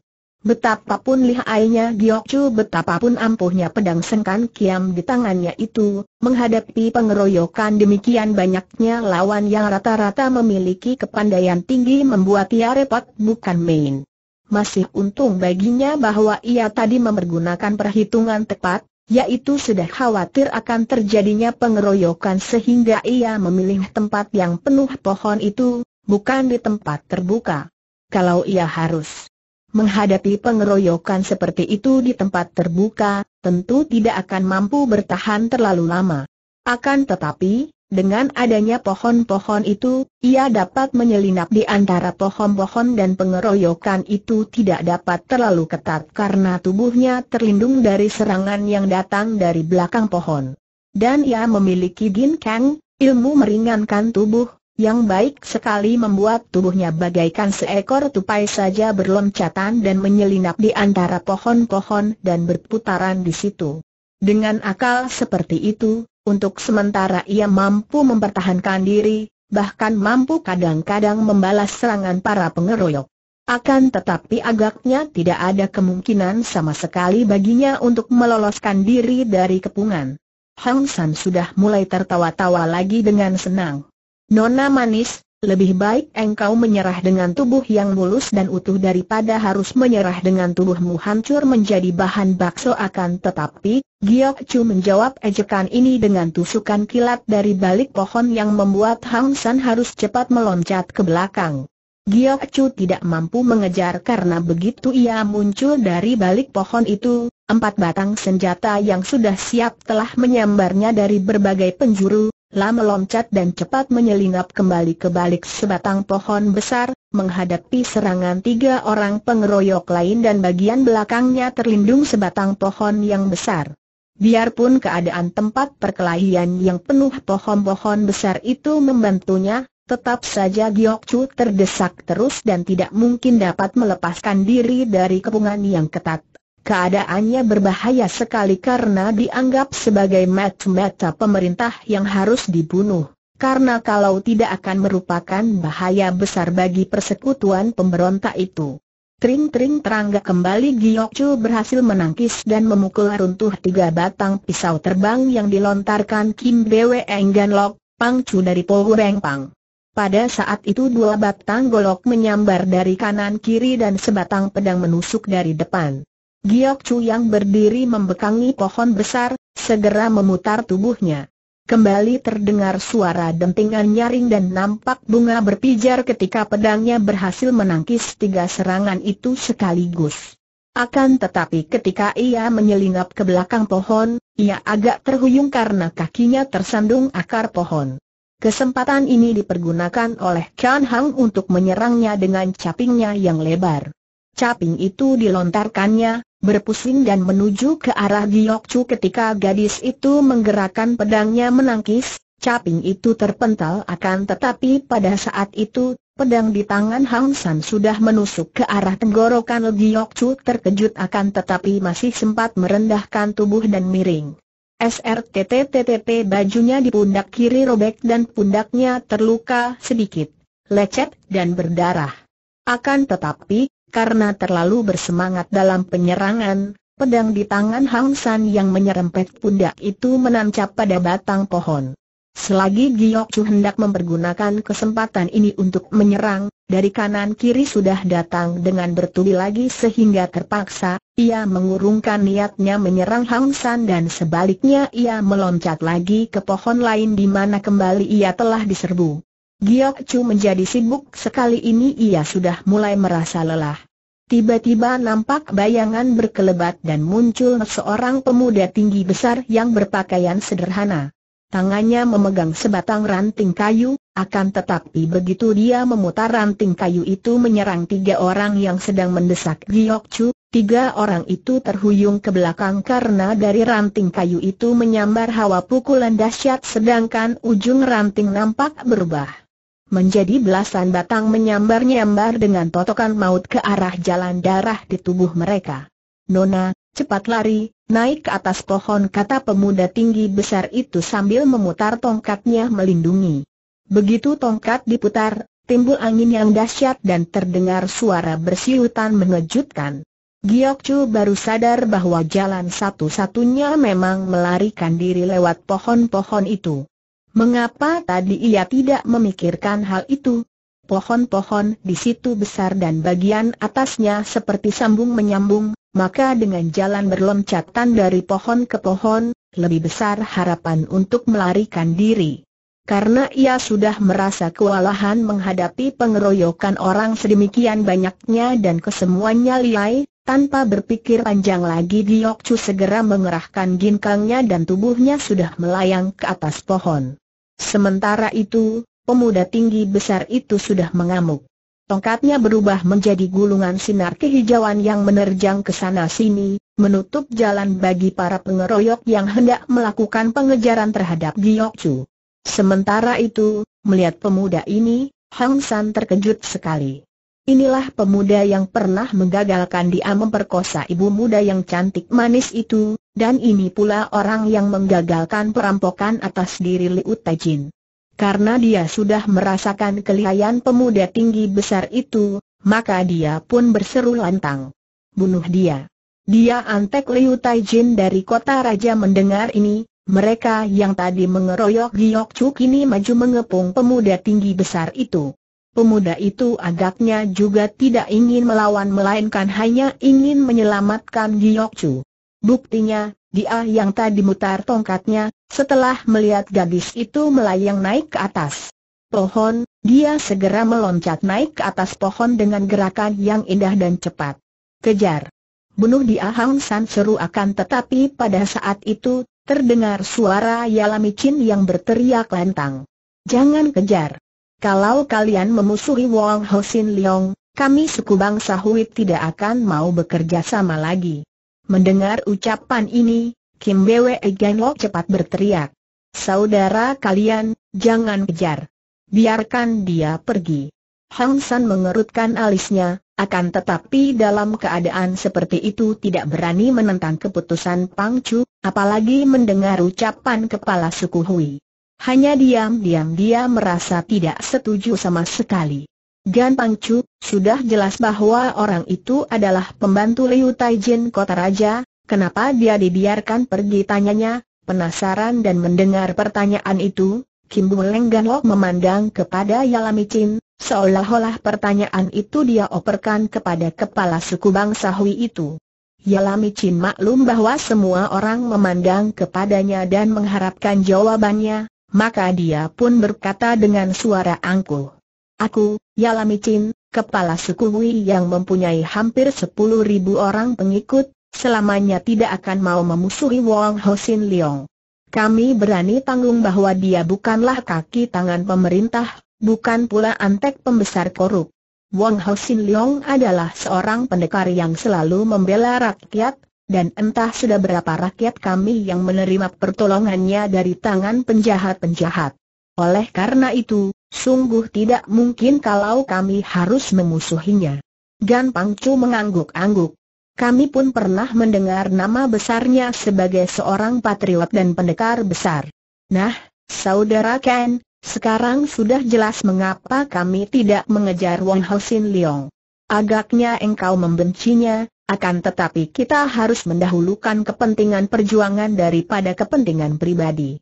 Betapapun lihainya Giokcu betapapun ampuhnya pedang sengkan kiam di tangannya itu, menghadapi pengeroyokan demikian banyaknya lawan yang rata-rata memiliki kepandaian tinggi membuat ia repot bukan main. Masih untung baginya bahwa ia tadi mempergunakan perhitungan tepat, yaitu sudah khawatir akan terjadinya pengeroyokan sehingga ia memilih tempat yang penuh pohon itu, bukan di tempat terbuka. Kalau ia harus menghadapi pengeroyokan seperti itu di tempat terbuka, tentu tidak akan mampu bertahan terlalu lama. Akan tetapi, dengan adanya pohon-pohon itu, ia dapat menyelinap di antara pohon-pohon dan pengeroyokan itu tidak dapat terlalu ketat karena tubuhnya terlindung dari serangan yang datang dari belakang pohon. Dan ia memiliki ginkang, ilmu meringankan tubuh, yang baik sekali membuat tubuhnya bagaikan seekor tupai saja berloncatan dan menyelinap di antara pohon-pohon dan berputaran di situ. Dengan akal seperti itu, untuk sementara ia mampu mempertahankan diri, bahkan mampu kadang-kadang membalas serangan para pengeroyok. Akan tetapi agaknya tidak ada kemungkinan sama sekali baginya untuk meloloskan diri dari kepungan. Hang San sudah mulai tertawa-tawa lagi dengan senang. Nona manis, lebih baik engkau menyerah dengan tubuh yang mulus dan utuh daripada harus menyerah dengan tubuhmu hancur menjadi bahan bakso akan tetapi, Giok Chu menjawab ejekan ini dengan tusukan kilat dari balik pohon yang membuat Hang San harus cepat meloncat ke belakang. Giok Chu tidak mampu mengejar karena begitu ia muncul dari balik pohon itu, empat batang senjata yang sudah siap telah menyambarnya dari berbagai penjuru, La meloncat dan cepat menyelinap kembali ke balik sebatang pohon besar, menghadapi serangan tiga orang pengeroyok lain dan bagian belakangnya terlindung sebatang pohon yang besar. Biarpun keadaan tempat perkelahian yang penuh pohon-pohon besar itu membantunya, tetap saja Giok Chu terdesak terus dan tidak mungkin dapat melepaskan diri dari kepungan yang ketat. Keadaannya berbahaya sekali karena dianggap sebagai mata-mata pemerintah yang harus dibunuh. Karena kalau tidak akan merupakan bahaya besar bagi persekutuan pemberontak itu. Tring-tring terangga kembali Giok Chu berhasil menangkis dan memukul runtuh tiga batang pisau terbang yang dilontarkan Kim Bwe Enggan Lok, Pang Chu dari Poweng Pang. Pada saat itu dua batang golok menyambar dari kanan kiri dan sebatang pedang menusuk dari depan. Giok Chu yang berdiri membekangi pohon besar, segera memutar tubuhnya. Kembali terdengar suara dentingan nyaring dan nampak bunga berpijar ketika pedangnya berhasil menangkis tiga serangan itu sekaligus. Akan tetapi ketika ia menyelinap ke belakang pohon, ia agak terhuyung karena kakinya tersandung akar pohon. Kesempatan ini dipergunakan oleh Kian Hang untuk menyerangnya dengan capingnya yang lebar. Caping itu dilontarkannya, berpusing dan menuju ke arah Giok ketika gadis itu menggerakkan pedangnya menangkis, caping itu terpental akan tetapi pada saat itu, pedang di tangan Hang San sudah menusuk ke arah tenggorokan Giok terkejut akan tetapi masih sempat merendahkan tubuh dan miring. SRTTTTP bajunya di pundak kiri robek dan pundaknya terluka sedikit, lecet dan berdarah. Akan tetapi, karena terlalu bersemangat dalam penyerangan, pedang di tangan Hang San yang menyerempet pundak itu menancap pada batang pohon. Selagi Giok Chu hendak mempergunakan kesempatan ini untuk menyerang, dari kanan kiri sudah datang dengan bertubi lagi sehingga terpaksa, ia mengurungkan niatnya menyerang Hang San dan sebaliknya ia meloncat lagi ke pohon lain di mana kembali ia telah diserbu. Giok Chu menjadi sibuk sekali ini ia sudah mulai merasa lelah. Tiba-tiba nampak bayangan berkelebat dan muncul seorang pemuda tinggi besar yang berpakaian sederhana. Tangannya memegang sebatang ranting kayu, akan tetapi begitu dia memutar ranting kayu itu menyerang tiga orang yang sedang mendesak Giok Chu, tiga orang itu terhuyung ke belakang karena dari ranting kayu itu menyambar hawa pukulan dahsyat sedangkan ujung ranting nampak berubah menjadi belasan batang menyambar-nyambar dengan totokan maut ke arah jalan darah di tubuh mereka. Nona, cepat lari, naik ke atas pohon kata pemuda tinggi besar itu sambil memutar tongkatnya melindungi. Begitu tongkat diputar, timbul angin yang dahsyat dan terdengar suara bersiutan mengejutkan. Giok Chu baru sadar bahwa jalan satu-satunya memang melarikan diri lewat pohon-pohon itu. Mengapa tadi ia tidak memikirkan hal itu? Pohon-pohon di situ besar dan bagian atasnya seperti sambung menyambung, maka dengan jalan berloncatan dari pohon ke pohon, lebih besar harapan untuk melarikan diri. Karena ia sudah merasa kewalahan menghadapi pengeroyokan orang sedemikian banyaknya dan kesemuanya liai, tanpa berpikir panjang lagi Giokcu segera mengerahkan ginkangnya dan tubuhnya sudah melayang ke atas pohon. Sementara itu, pemuda tinggi besar itu sudah mengamuk. Tongkatnya berubah menjadi gulungan sinar kehijauan yang menerjang ke sana sini, menutup jalan bagi para pengeroyok yang hendak melakukan pengejaran terhadap Giok Sementara itu, melihat pemuda ini, Hang San terkejut sekali. Inilah pemuda yang pernah menggagalkan dia memperkosa ibu muda yang cantik manis itu, dan ini pula orang yang menggagalkan perampokan atas diri Liu Tejin. Karena dia sudah merasakan kelihayan pemuda tinggi besar itu, maka dia pun berseru lantang. Bunuh dia. Dia antek Liu Taijin dari kota raja mendengar ini, mereka yang tadi mengeroyok Giyok Chu kini maju mengepung pemuda tinggi besar itu. Pemuda itu agaknya juga tidak ingin melawan melainkan hanya ingin menyelamatkan Giyok Chu. Buktinya, dia yang tadi mutar tongkatnya, setelah melihat gadis itu melayang naik ke atas pohon, dia segera meloncat naik ke atas pohon dengan gerakan yang indah dan cepat. Kejar! Bunuh dia Hang San seru akan tetapi pada saat itu, terdengar suara Chin yang berteriak lantang. Jangan kejar! Kalau kalian memusuhi Wong Sin Leong, kami suku bangsa Hui tidak akan mau bekerja sama lagi. Mendengar ucapan ini, Kim Bwe Ganlok cepat berteriak. Saudara kalian, jangan kejar. Biarkan dia pergi. Hang San mengerutkan alisnya, akan tetapi dalam keadaan seperti itu tidak berani menentang keputusan Pang Chu, apalagi mendengar ucapan kepala suku Hui. Hanya diam-diam dia merasa tidak setuju sama sekali. Gan Pangcu, sudah jelas bahwa orang itu adalah pembantu Liu Taijin Kota Raja, kenapa dia dibiarkan pergi tanyanya, penasaran dan mendengar pertanyaan itu, Kim Buleng Gan Lok memandang kepada Yalami Chin, seolah-olah pertanyaan itu dia operkan kepada kepala suku bangsa Hui itu. Yalami Chin maklum bahwa semua orang memandang kepadanya dan mengharapkan jawabannya, maka dia pun berkata dengan suara angkuh. Aku, Yalamicin, kepala suku Wei yang mempunyai hampir sepuluh ribu orang pengikut, selamanya tidak akan mau memusuhi Wong Sin Leong. Kami berani tanggung bahwa dia bukanlah kaki tangan pemerintah, bukan pula antek pembesar korup. Wong Sin Leong adalah seorang pendekar yang selalu membela rakyat, dan entah sudah berapa rakyat kami yang menerima pertolongannya dari tangan penjahat-penjahat. Oleh karena itu, Sungguh tidak mungkin kalau kami harus memusuhinya. Gan Pangcu mengangguk-angguk. Kami pun pernah mendengar nama besarnya sebagai seorang patriot dan pendekar besar. Nah, Saudara Ken, sekarang sudah jelas mengapa kami tidak mengejar Wong Sin Leong. Agaknya engkau membencinya, akan tetapi kita harus mendahulukan kepentingan perjuangan daripada kepentingan pribadi.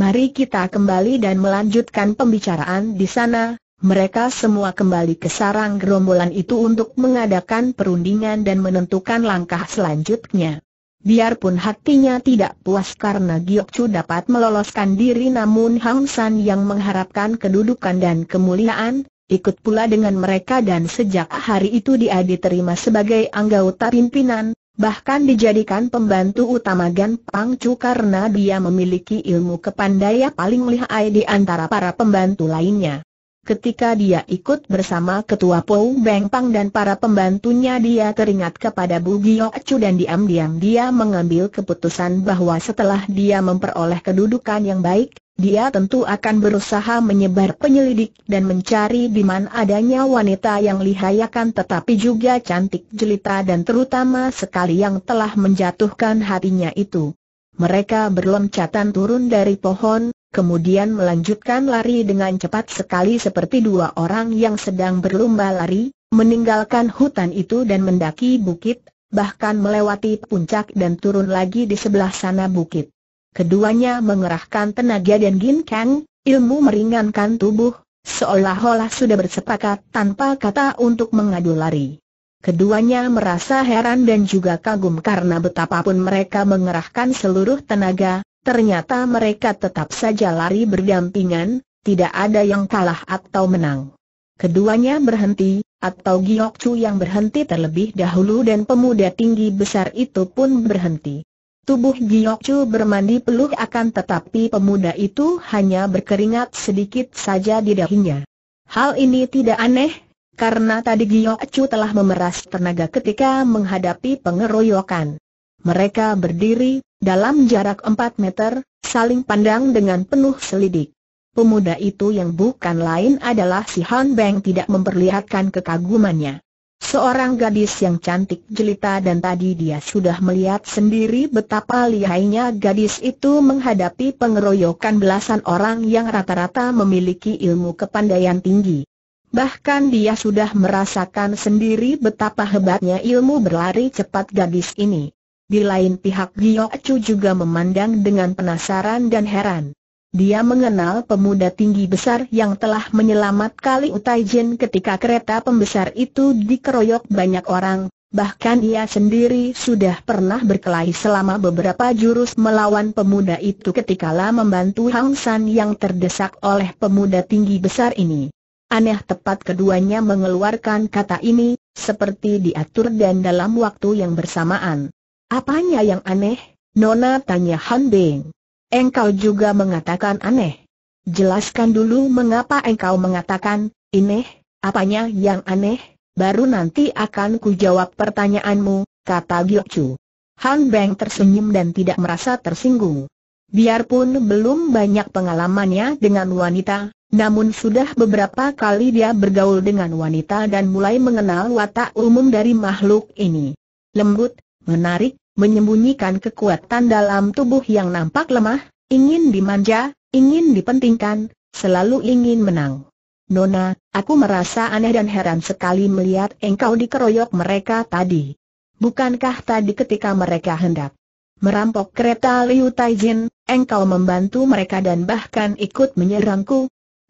Mari kita kembali dan melanjutkan pembicaraan di sana. Mereka semua kembali ke sarang gerombolan itu untuk mengadakan perundingan dan menentukan langkah selanjutnya. Biarpun hatinya tidak puas karena Giok dapat meloloskan diri namun Hang San yang mengharapkan kedudukan dan kemuliaan, ikut pula dengan mereka dan sejak hari itu dia diterima sebagai anggota pimpinan, bahkan dijadikan pembantu utama Gan Pang Chu karena dia memiliki ilmu kepandaian paling lihai di antara para pembantu lainnya. Ketika dia ikut bersama Ketua Pou Beng Pang dan para pembantunya dia teringat kepada Bu Gio Chu dan diam-diam dia mengambil keputusan bahwa setelah dia memperoleh kedudukan yang baik, dia tentu akan berusaha menyebar penyelidik dan mencari di mana adanya wanita yang lihayakan tetapi juga cantik jelita dan terutama sekali yang telah menjatuhkan hatinya itu. Mereka berloncatan turun dari pohon, kemudian melanjutkan lari dengan cepat sekali seperti dua orang yang sedang berlomba lari, meninggalkan hutan itu dan mendaki bukit, bahkan melewati puncak dan turun lagi di sebelah sana bukit. Keduanya mengerahkan tenaga dan ginkang, ilmu meringankan tubuh, seolah-olah sudah bersepakat tanpa kata untuk mengadu lari. Keduanya merasa heran dan juga kagum karena betapapun mereka mengerahkan seluruh tenaga, ternyata mereka tetap saja lari berdampingan, tidak ada yang kalah atau menang. Keduanya berhenti, atau Giok Chu yang berhenti terlebih dahulu dan pemuda tinggi besar itu pun berhenti. Tubuh Chu bermandi peluh akan tetapi pemuda itu hanya berkeringat sedikit saja di dahinya. Hal ini tidak aneh, karena tadi Chu telah memeras tenaga ketika menghadapi pengeroyokan. Mereka berdiri, dalam jarak 4 meter, saling pandang dengan penuh selidik. Pemuda itu yang bukan lain adalah si Han Beng tidak memperlihatkan kekagumannya. Seorang gadis yang cantik jelita dan tadi dia sudah melihat sendiri betapa lihainya gadis itu menghadapi pengeroyokan belasan orang yang rata-rata memiliki ilmu kepandaian tinggi. Bahkan dia sudah merasakan sendiri betapa hebatnya ilmu berlari cepat gadis ini. Di lain pihak Giyok Chu juga memandang dengan penasaran dan heran. Dia mengenal pemuda tinggi besar yang telah menyelamat kali Utaijin ketika kereta pembesar itu dikeroyok banyak orang, bahkan ia sendiri sudah pernah berkelahi selama beberapa jurus melawan pemuda itu ketika lama membantu Hang San yang terdesak oleh pemuda tinggi besar ini. Aneh tepat keduanya mengeluarkan kata ini, seperti diatur dan dalam waktu yang bersamaan. Apanya yang aneh? Nona tanya Han Beng engkau juga mengatakan aneh. Jelaskan dulu mengapa engkau mengatakan, ini, apanya yang aneh, baru nanti akan ku jawab pertanyaanmu, kata Chu. Han Beng tersenyum dan tidak merasa tersinggung. Biarpun belum banyak pengalamannya dengan wanita, namun sudah beberapa kali dia bergaul dengan wanita dan mulai mengenal watak umum dari makhluk ini. Lembut, menarik, menyembunyikan kekuatan dalam tubuh yang nampak lemah, ingin dimanja, ingin dipentingkan, selalu ingin menang. Nona, aku merasa aneh dan heran sekali melihat engkau dikeroyok mereka tadi. Bukankah tadi ketika mereka hendak merampok kereta Liu Taijin, engkau membantu mereka dan bahkan ikut menyerangku?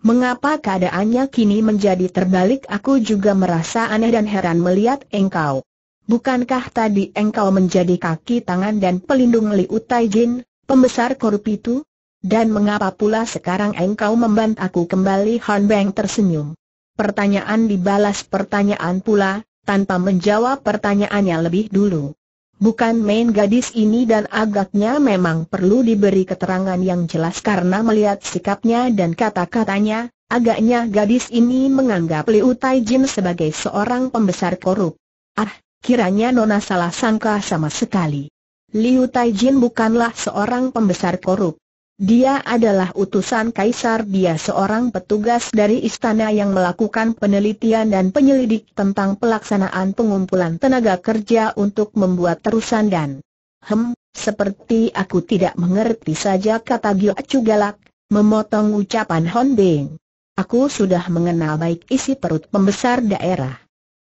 Mengapa keadaannya kini menjadi terbalik? Aku juga merasa aneh dan heran melihat engkau. Bukankah tadi engkau menjadi kaki tangan dan pelindung Liu Taijin, pembesar korup itu? Dan mengapa pula sekarang engkau membantaku kembali Han Beng tersenyum? Pertanyaan dibalas pertanyaan pula, tanpa menjawab pertanyaannya lebih dulu. Bukan main gadis ini dan agaknya memang perlu diberi keterangan yang jelas karena melihat sikapnya dan kata-katanya, agaknya gadis ini menganggap Liu Taijin sebagai seorang pembesar korup. Ah, Kiranya Nona salah sangka sama sekali. Liu Taijin bukanlah seorang pembesar korup. Dia adalah utusan kaisar, dia seorang petugas dari istana yang melakukan penelitian dan penyelidik tentang pelaksanaan pengumpulan tenaga kerja untuk membuat terusan dan Hem, seperti aku tidak mengerti saja kata Gyo Acu galak, memotong ucapan Hon Bing. Aku sudah mengenal baik isi perut pembesar daerah.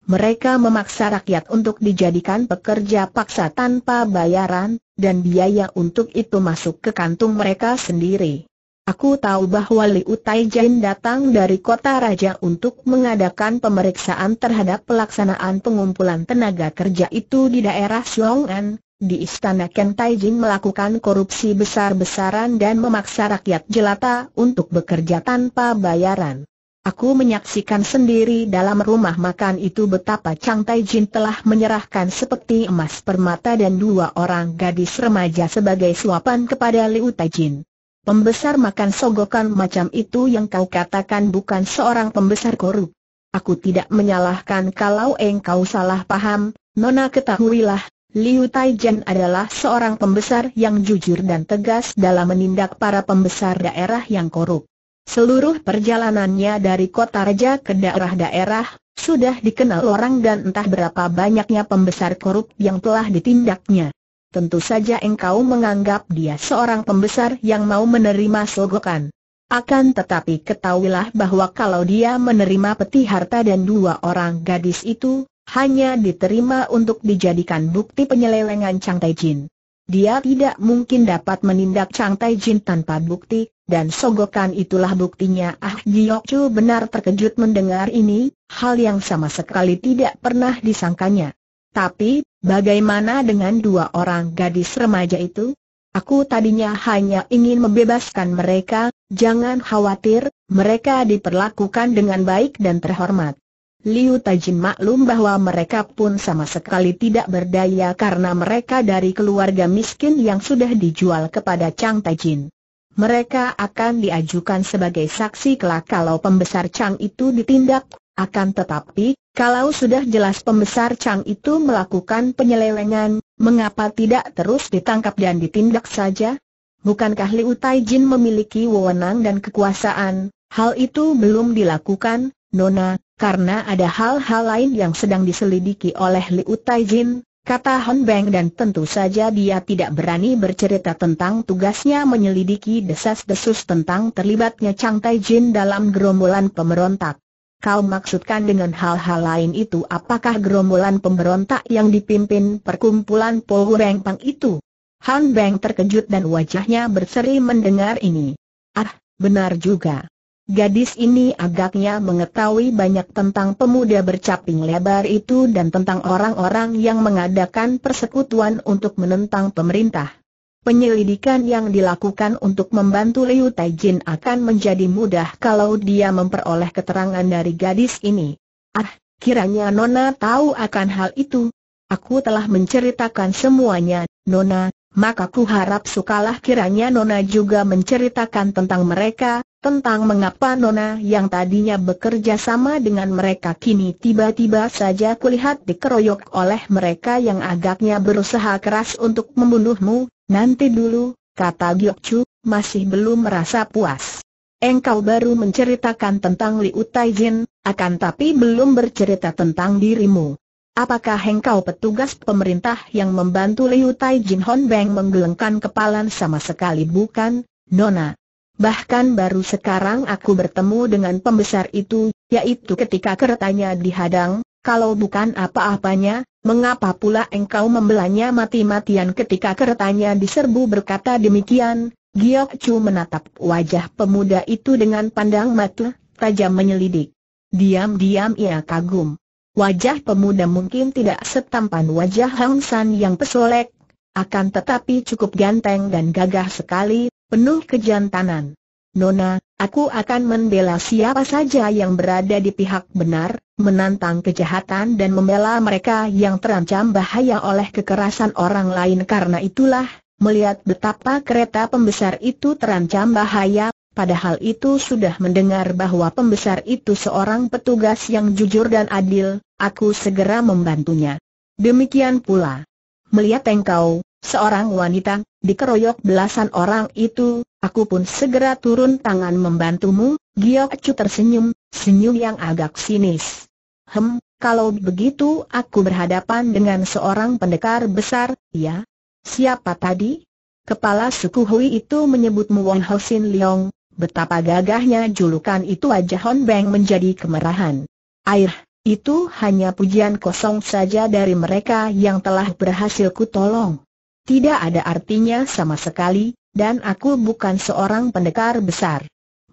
Mereka memaksa rakyat untuk dijadikan pekerja paksa tanpa bayaran, dan biaya untuk itu masuk ke kantung mereka sendiri. Aku tahu bahwa Liu Taijian datang dari kota raja untuk mengadakan pemeriksaan terhadap pelaksanaan pengumpulan tenaga kerja itu di daerah Xiong'an. Di istana Ken Taijin melakukan korupsi besar-besaran dan memaksa rakyat jelata untuk bekerja tanpa bayaran. Aku menyaksikan sendiri dalam rumah makan itu betapa Chang Tai Jin telah menyerahkan seperti emas permata dan dua orang gadis remaja sebagai suapan kepada Liu Tai Jin. Pembesar makan sogokan macam itu yang kau katakan bukan seorang pembesar korup. Aku tidak menyalahkan kalau engkau salah paham, Nona ketahuilah, Liu Tai Jin adalah seorang pembesar yang jujur dan tegas dalam menindak para pembesar daerah yang korup. Seluruh perjalanannya dari kota raja ke daerah-daerah, sudah dikenal orang dan entah berapa banyaknya pembesar korup yang telah ditindaknya. Tentu saja engkau menganggap dia seorang pembesar yang mau menerima sogokan. Akan tetapi ketahuilah bahwa kalau dia menerima peti harta dan dua orang gadis itu, hanya diterima untuk dijadikan bukti penyelewengan Chang Jin. Dia tidak mungkin dapat menindak Chang Tai Jin tanpa bukti, dan sogokan itulah buktinya Ah Giok Chu benar terkejut mendengar ini, hal yang sama sekali tidak pernah disangkanya. Tapi, bagaimana dengan dua orang gadis remaja itu? Aku tadinya hanya ingin membebaskan mereka, jangan khawatir, mereka diperlakukan dengan baik dan terhormat. Liu Tajin maklum bahwa mereka pun sama sekali tidak berdaya karena mereka dari keluarga miskin yang sudah dijual kepada Chang Tajin. Mereka akan diajukan sebagai saksi kelak kalau pembesar Chang itu ditindak, akan tetapi, kalau sudah jelas pembesar Chang itu melakukan penyelewengan, mengapa tidak terus ditangkap dan ditindak saja? Bukankah Liu Taijin memiliki wewenang dan kekuasaan, hal itu belum dilakukan, Nona, karena ada hal-hal lain yang sedang diselidiki oleh Liu Taijin, kata Hon Beng dan tentu saja dia tidak berani bercerita tentang tugasnya menyelidiki desas-desus tentang terlibatnya Chang Taijin dalam gerombolan pemberontak. Kau maksudkan dengan hal-hal lain itu apakah gerombolan pemberontak yang dipimpin perkumpulan Pol Beng Pang itu? Han Beng terkejut dan wajahnya berseri mendengar ini. Ah, benar juga. Gadis ini agaknya mengetahui banyak tentang pemuda bercaping lebar itu dan tentang orang-orang yang mengadakan persekutuan untuk menentang pemerintah. Penyelidikan yang dilakukan untuk membantu Liu Taijin akan menjadi mudah kalau dia memperoleh keterangan dari gadis ini. Ah, kiranya Nona tahu akan hal itu. Aku telah menceritakan semuanya, Nona, maka ku harap sukalah kiranya Nona juga menceritakan tentang mereka, tentang mengapa Nona yang tadinya bekerja sama dengan mereka kini tiba-tiba saja kulihat dikeroyok oleh mereka yang agaknya berusaha keras untuk membunuhmu, nanti dulu, kata Chu, masih belum merasa puas. Engkau baru menceritakan tentang Liu Taijin, akan tapi belum bercerita tentang dirimu. Apakah engkau petugas pemerintah yang membantu Liu Taijin Hon Beng menggelengkan kepalan sama sekali bukan, Nona? Bahkan baru sekarang aku bertemu dengan pembesar itu, yaitu ketika keretanya dihadang, kalau bukan apa-apanya, mengapa pula engkau membelanya mati-matian ketika keretanya diserbu berkata demikian, Giok Chu menatap wajah pemuda itu dengan pandang mata, tajam menyelidik. Diam-diam ia kagum. Wajah pemuda mungkin tidak setampan wajah Hang San yang pesolek, akan tetapi cukup ganteng dan gagah sekali, penuh kejantanan. Nona, aku akan membela siapa saja yang berada di pihak benar, menantang kejahatan dan membela mereka yang terancam bahaya oleh kekerasan orang lain karena itulah, melihat betapa kereta pembesar itu terancam bahaya, padahal itu sudah mendengar bahwa pembesar itu seorang petugas yang jujur dan adil, aku segera membantunya. Demikian pula. Melihat engkau, seorang wanita, dikeroyok belasan orang itu, aku pun segera turun tangan membantumu, Giok Chu tersenyum, senyum yang agak sinis. Hem, kalau begitu aku berhadapan dengan seorang pendekar besar, ya? Siapa tadi? Kepala suku Hui itu menyebutmu Wong Sin Leong, betapa gagahnya julukan itu aja Hon Beng menjadi kemerahan. Air, itu hanya pujian kosong saja dari mereka yang telah berhasil kutolong tidak ada artinya sama sekali, dan aku bukan seorang pendekar besar.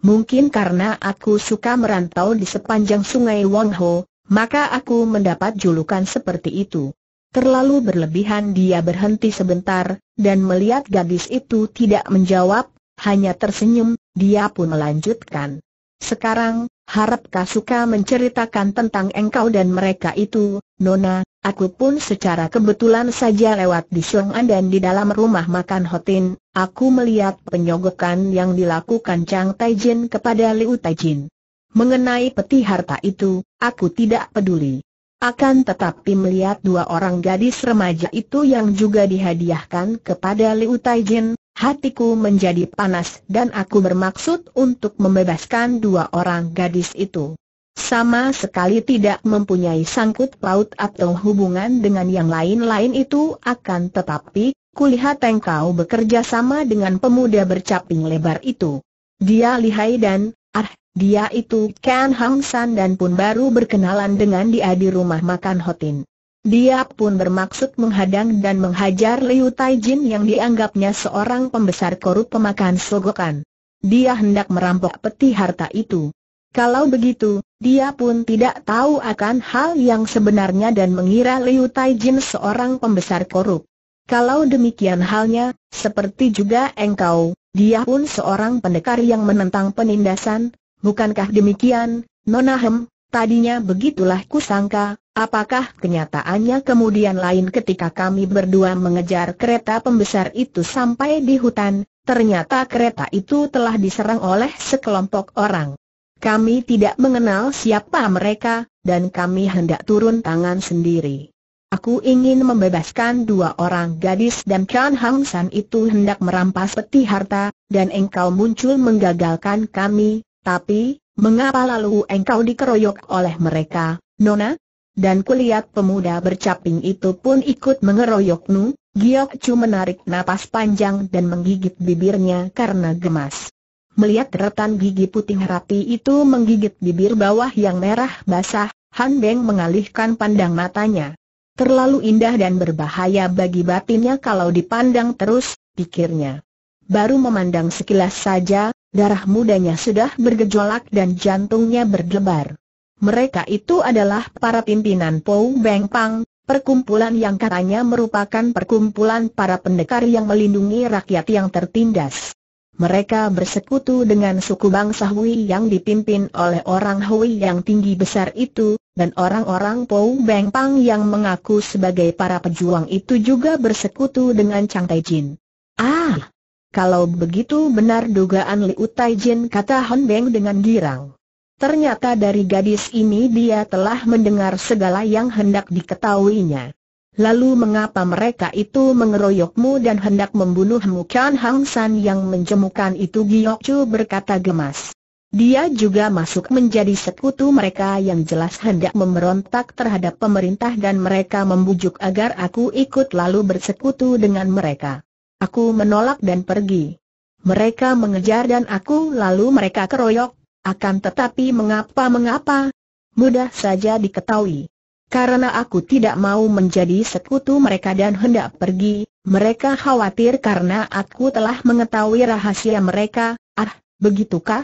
Mungkin karena aku suka merantau di sepanjang sungai Wangho, maka aku mendapat julukan seperti itu. Terlalu berlebihan dia berhenti sebentar, dan melihat gadis itu tidak menjawab, hanya tersenyum, dia pun melanjutkan. Sekarang, harap kau suka menceritakan tentang engkau dan mereka itu, Nona, aku pun secara kebetulan saja lewat di Xiong'an dan di dalam rumah makan Hotin, aku melihat penyogokan yang dilakukan Chang Taijin kepada Liu Taijin. Mengenai peti harta itu, aku tidak peduli. Akan tetapi melihat dua orang gadis remaja itu yang juga dihadiahkan kepada Liu Taijin, Hatiku menjadi panas dan aku bermaksud untuk membebaskan dua orang gadis itu. Sama sekali tidak mempunyai sangkut paut atau hubungan dengan yang lain-lain itu akan tetapi, kulihat engkau bekerja sama dengan pemuda bercaping lebar itu. Dia lihai dan, ah, dia itu Ken Hang San dan pun baru berkenalan dengan dia di rumah makan Hotin. Dia pun bermaksud menghadang dan menghajar Liu Taijin yang dianggapnya seorang pembesar korup pemakan sogokan. Dia hendak merampok peti harta itu. Kalau begitu, dia pun tidak tahu akan hal yang sebenarnya dan mengira Liu Taijin seorang pembesar korup. Kalau demikian halnya, seperti juga engkau, dia pun seorang pendekar yang menentang penindasan, bukankah demikian, Nona Hem? Tadinya begitulah kusangka, Apakah kenyataannya kemudian lain ketika kami berdua mengejar kereta pembesar itu sampai di hutan, ternyata kereta itu telah diserang oleh sekelompok orang. Kami tidak mengenal siapa mereka, dan kami hendak turun tangan sendiri. Aku ingin membebaskan dua orang gadis dan Chan Hang San itu hendak merampas peti harta, dan engkau muncul menggagalkan kami, tapi, mengapa lalu engkau dikeroyok oleh mereka, Nona? Dan kulihat pemuda bercaping itu pun ikut mengeroyok Nu, Giok Chu menarik napas panjang dan menggigit bibirnya karena gemas. Melihat retan gigi putih rapi itu menggigit bibir bawah yang merah basah, Han Beng mengalihkan pandang matanya. Terlalu indah dan berbahaya bagi batinnya kalau dipandang terus, pikirnya. Baru memandang sekilas saja, darah mudanya sudah bergejolak dan jantungnya berdebar. Mereka itu adalah para pimpinan Pou Beng Pang, perkumpulan yang katanya merupakan perkumpulan para pendekar yang melindungi rakyat yang tertindas. Mereka bersekutu dengan suku bangsa Hui yang dipimpin oleh orang Hui yang tinggi besar itu, dan orang-orang Pou Beng Pang yang mengaku sebagai para pejuang itu juga bersekutu dengan Chang Tai Jin. Ah! Kalau begitu benar dugaan Liu Tai Jin kata Hon Beng dengan girang. Ternyata dari gadis ini dia telah mendengar segala yang hendak diketahuinya. Lalu mengapa mereka itu mengeroyokmu dan hendak membunuhmu Kian Hang San yang menjemukan itu Giok Chu berkata gemas. Dia juga masuk menjadi sekutu mereka yang jelas hendak memberontak terhadap pemerintah dan mereka membujuk agar aku ikut lalu bersekutu dengan mereka. Aku menolak dan pergi. Mereka mengejar dan aku lalu mereka keroyok akan tetapi mengapa-mengapa? Mudah saja diketahui. Karena aku tidak mau menjadi sekutu mereka dan hendak pergi, mereka khawatir karena aku telah mengetahui rahasia mereka, ah, begitukah?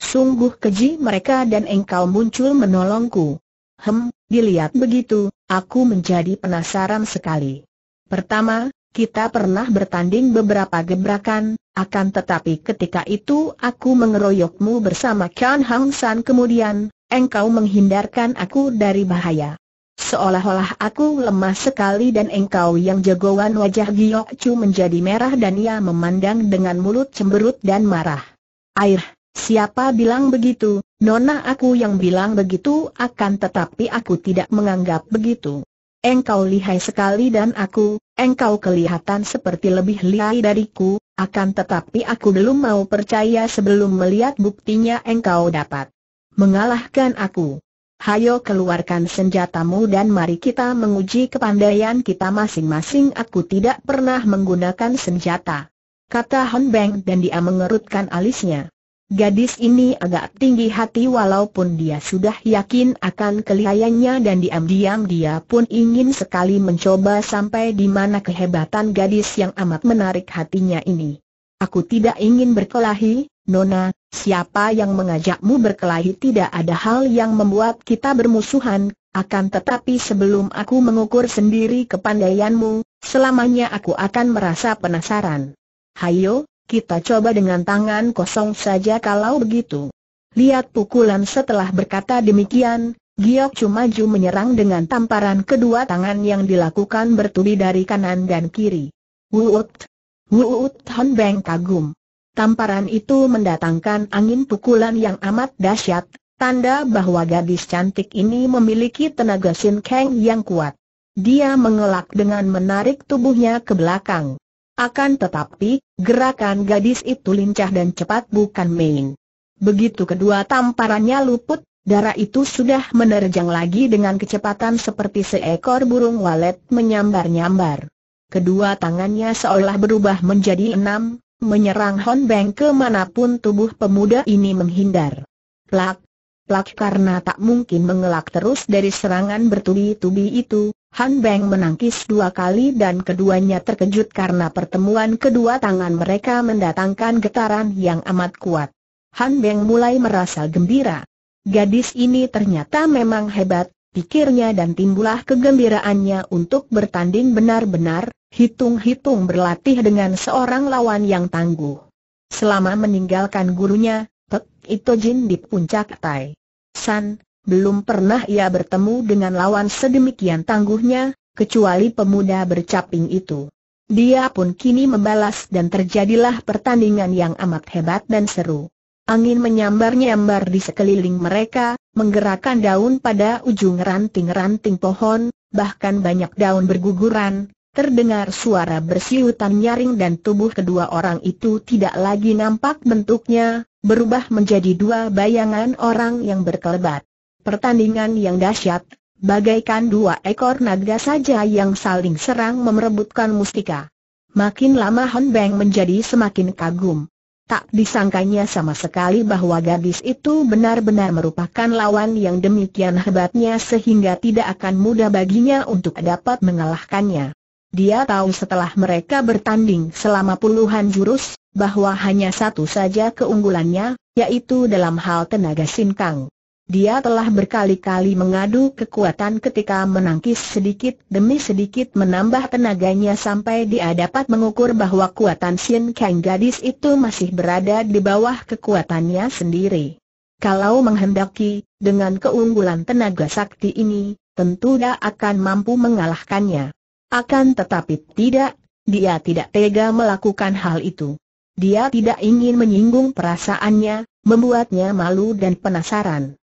Sungguh keji mereka dan engkau muncul menolongku. Hem, dilihat begitu, aku menjadi penasaran sekali. Pertama, kita pernah bertanding beberapa gebrakan, akan tetapi ketika itu aku mengeroyokmu bersama Kian Hang San kemudian, engkau menghindarkan aku dari bahaya. Seolah-olah aku lemah sekali dan engkau yang jagoan wajah Giok Chu menjadi merah dan ia memandang dengan mulut cemberut dan marah. Air, siapa bilang begitu, nona aku yang bilang begitu akan tetapi aku tidak menganggap begitu engkau lihai sekali dan aku, engkau kelihatan seperti lebih lihai dariku, akan tetapi aku belum mau percaya sebelum melihat buktinya engkau dapat mengalahkan aku. Hayo keluarkan senjatamu dan mari kita menguji kepandaian kita masing-masing Aku tidak pernah menggunakan senjata Kata Hon Beng dan dia mengerutkan alisnya Gadis ini agak tinggi hati walaupun dia sudah yakin akan kelihayannya dan diam-diam dia pun ingin sekali mencoba sampai di mana kehebatan gadis yang amat menarik hatinya ini. Aku tidak ingin berkelahi, Nona, siapa yang mengajakmu berkelahi tidak ada hal yang membuat kita bermusuhan, akan tetapi sebelum aku mengukur sendiri kepandaianmu, selamanya aku akan merasa penasaran. Hayo, kita coba dengan tangan kosong saja kalau begitu. Lihat pukulan setelah berkata demikian, Giok Chu menyerang dengan tamparan kedua tangan yang dilakukan bertubi dari kanan dan kiri. Wuut! Wuut Hon Beng kagum. Tamparan itu mendatangkan angin pukulan yang amat dahsyat, tanda bahwa gadis cantik ini memiliki tenaga Kang yang kuat. Dia mengelak dengan menarik tubuhnya ke belakang. Akan tetapi, gerakan gadis itu lincah dan cepat bukan main. Begitu kedua tamparannya luput, darah itu sudah menerjang lagi dengan kecepatan seperti seekor burung walet menyambar-nyambar. Kedua tangannya seolah berubah menjadi enam, menyerang Hon Beng kemanapun tubuh pemuda ini menghindar. Plak, plak karena tak mungkin mengelak terus dari serangan bertubi-tubi itu. Han Beng menangkis dua kali dan keduanya terkejut karena pertemuan kedua tangan mereka mendatangkan getaran yang amat kuat. Han Beng mulai merasa gembira. Gadis ini ternyata memang hebat, pikirnya dan timbullah kegembiraannya untuk bertanding benar-benar, hitung-hitung berlatih dengan seorang lawan yang tangguh. Selama meninggalkan gurunya, Jin di puncak Tai San, belum pernah ia bertemu dengan lawan sedemikian tangguhnya, kecuali pemuda bercaping itu. Dia pun kini membalas dan terjadilah pertandingan yang amat hebat dan seru. Angin menyambar-nyambar di sekeliling mereka, menggerakkan daun pada ujung ranting-ranting pohon, bahkan banyak daun berguguran, terdengar suara bersiutan nyaring dan tubuh kedua orang itu tidak lagi nampak bentuknya, berubah menjadi dua bayangan orang yang berkelebat. Pertandingan yang dahsyat, bagaikan dua ekor naga saja yang saling serang memerebutkan mustika. Makin lama Han Beng menjadi semakin kagum. Tak disangkanya sama sekali bahwa gadis itu benar-benar merupakan lawan yang demikian hebatnya sehingga tidak akan mudah baginya untuk dapat mengalahkannya. Dia tahu setelah mereka bertanding selama puluhan jurus, bahwa hanya satu saja keunggulannya, yaitu dalam hal tenaga sinkang. Dia telah berkali-kali mengadu kekuatan ketika menangkis sedikit demi sedikit menambah tenaganya sampai dia dapat mengukur bahwa kuatan Sin Kang gadis itu masih berada di bawah kekuatannya sendiri. Kalau menghendaki, dengan keunggulan tenaga sakti ini, tentu dia akan mampu mengalahkannya. Akan tetapi tidak, dia tidak tega melakukan hal itu. Dia tidak ingin menyinggung perasaannya, membuatnya malu dan penasaran.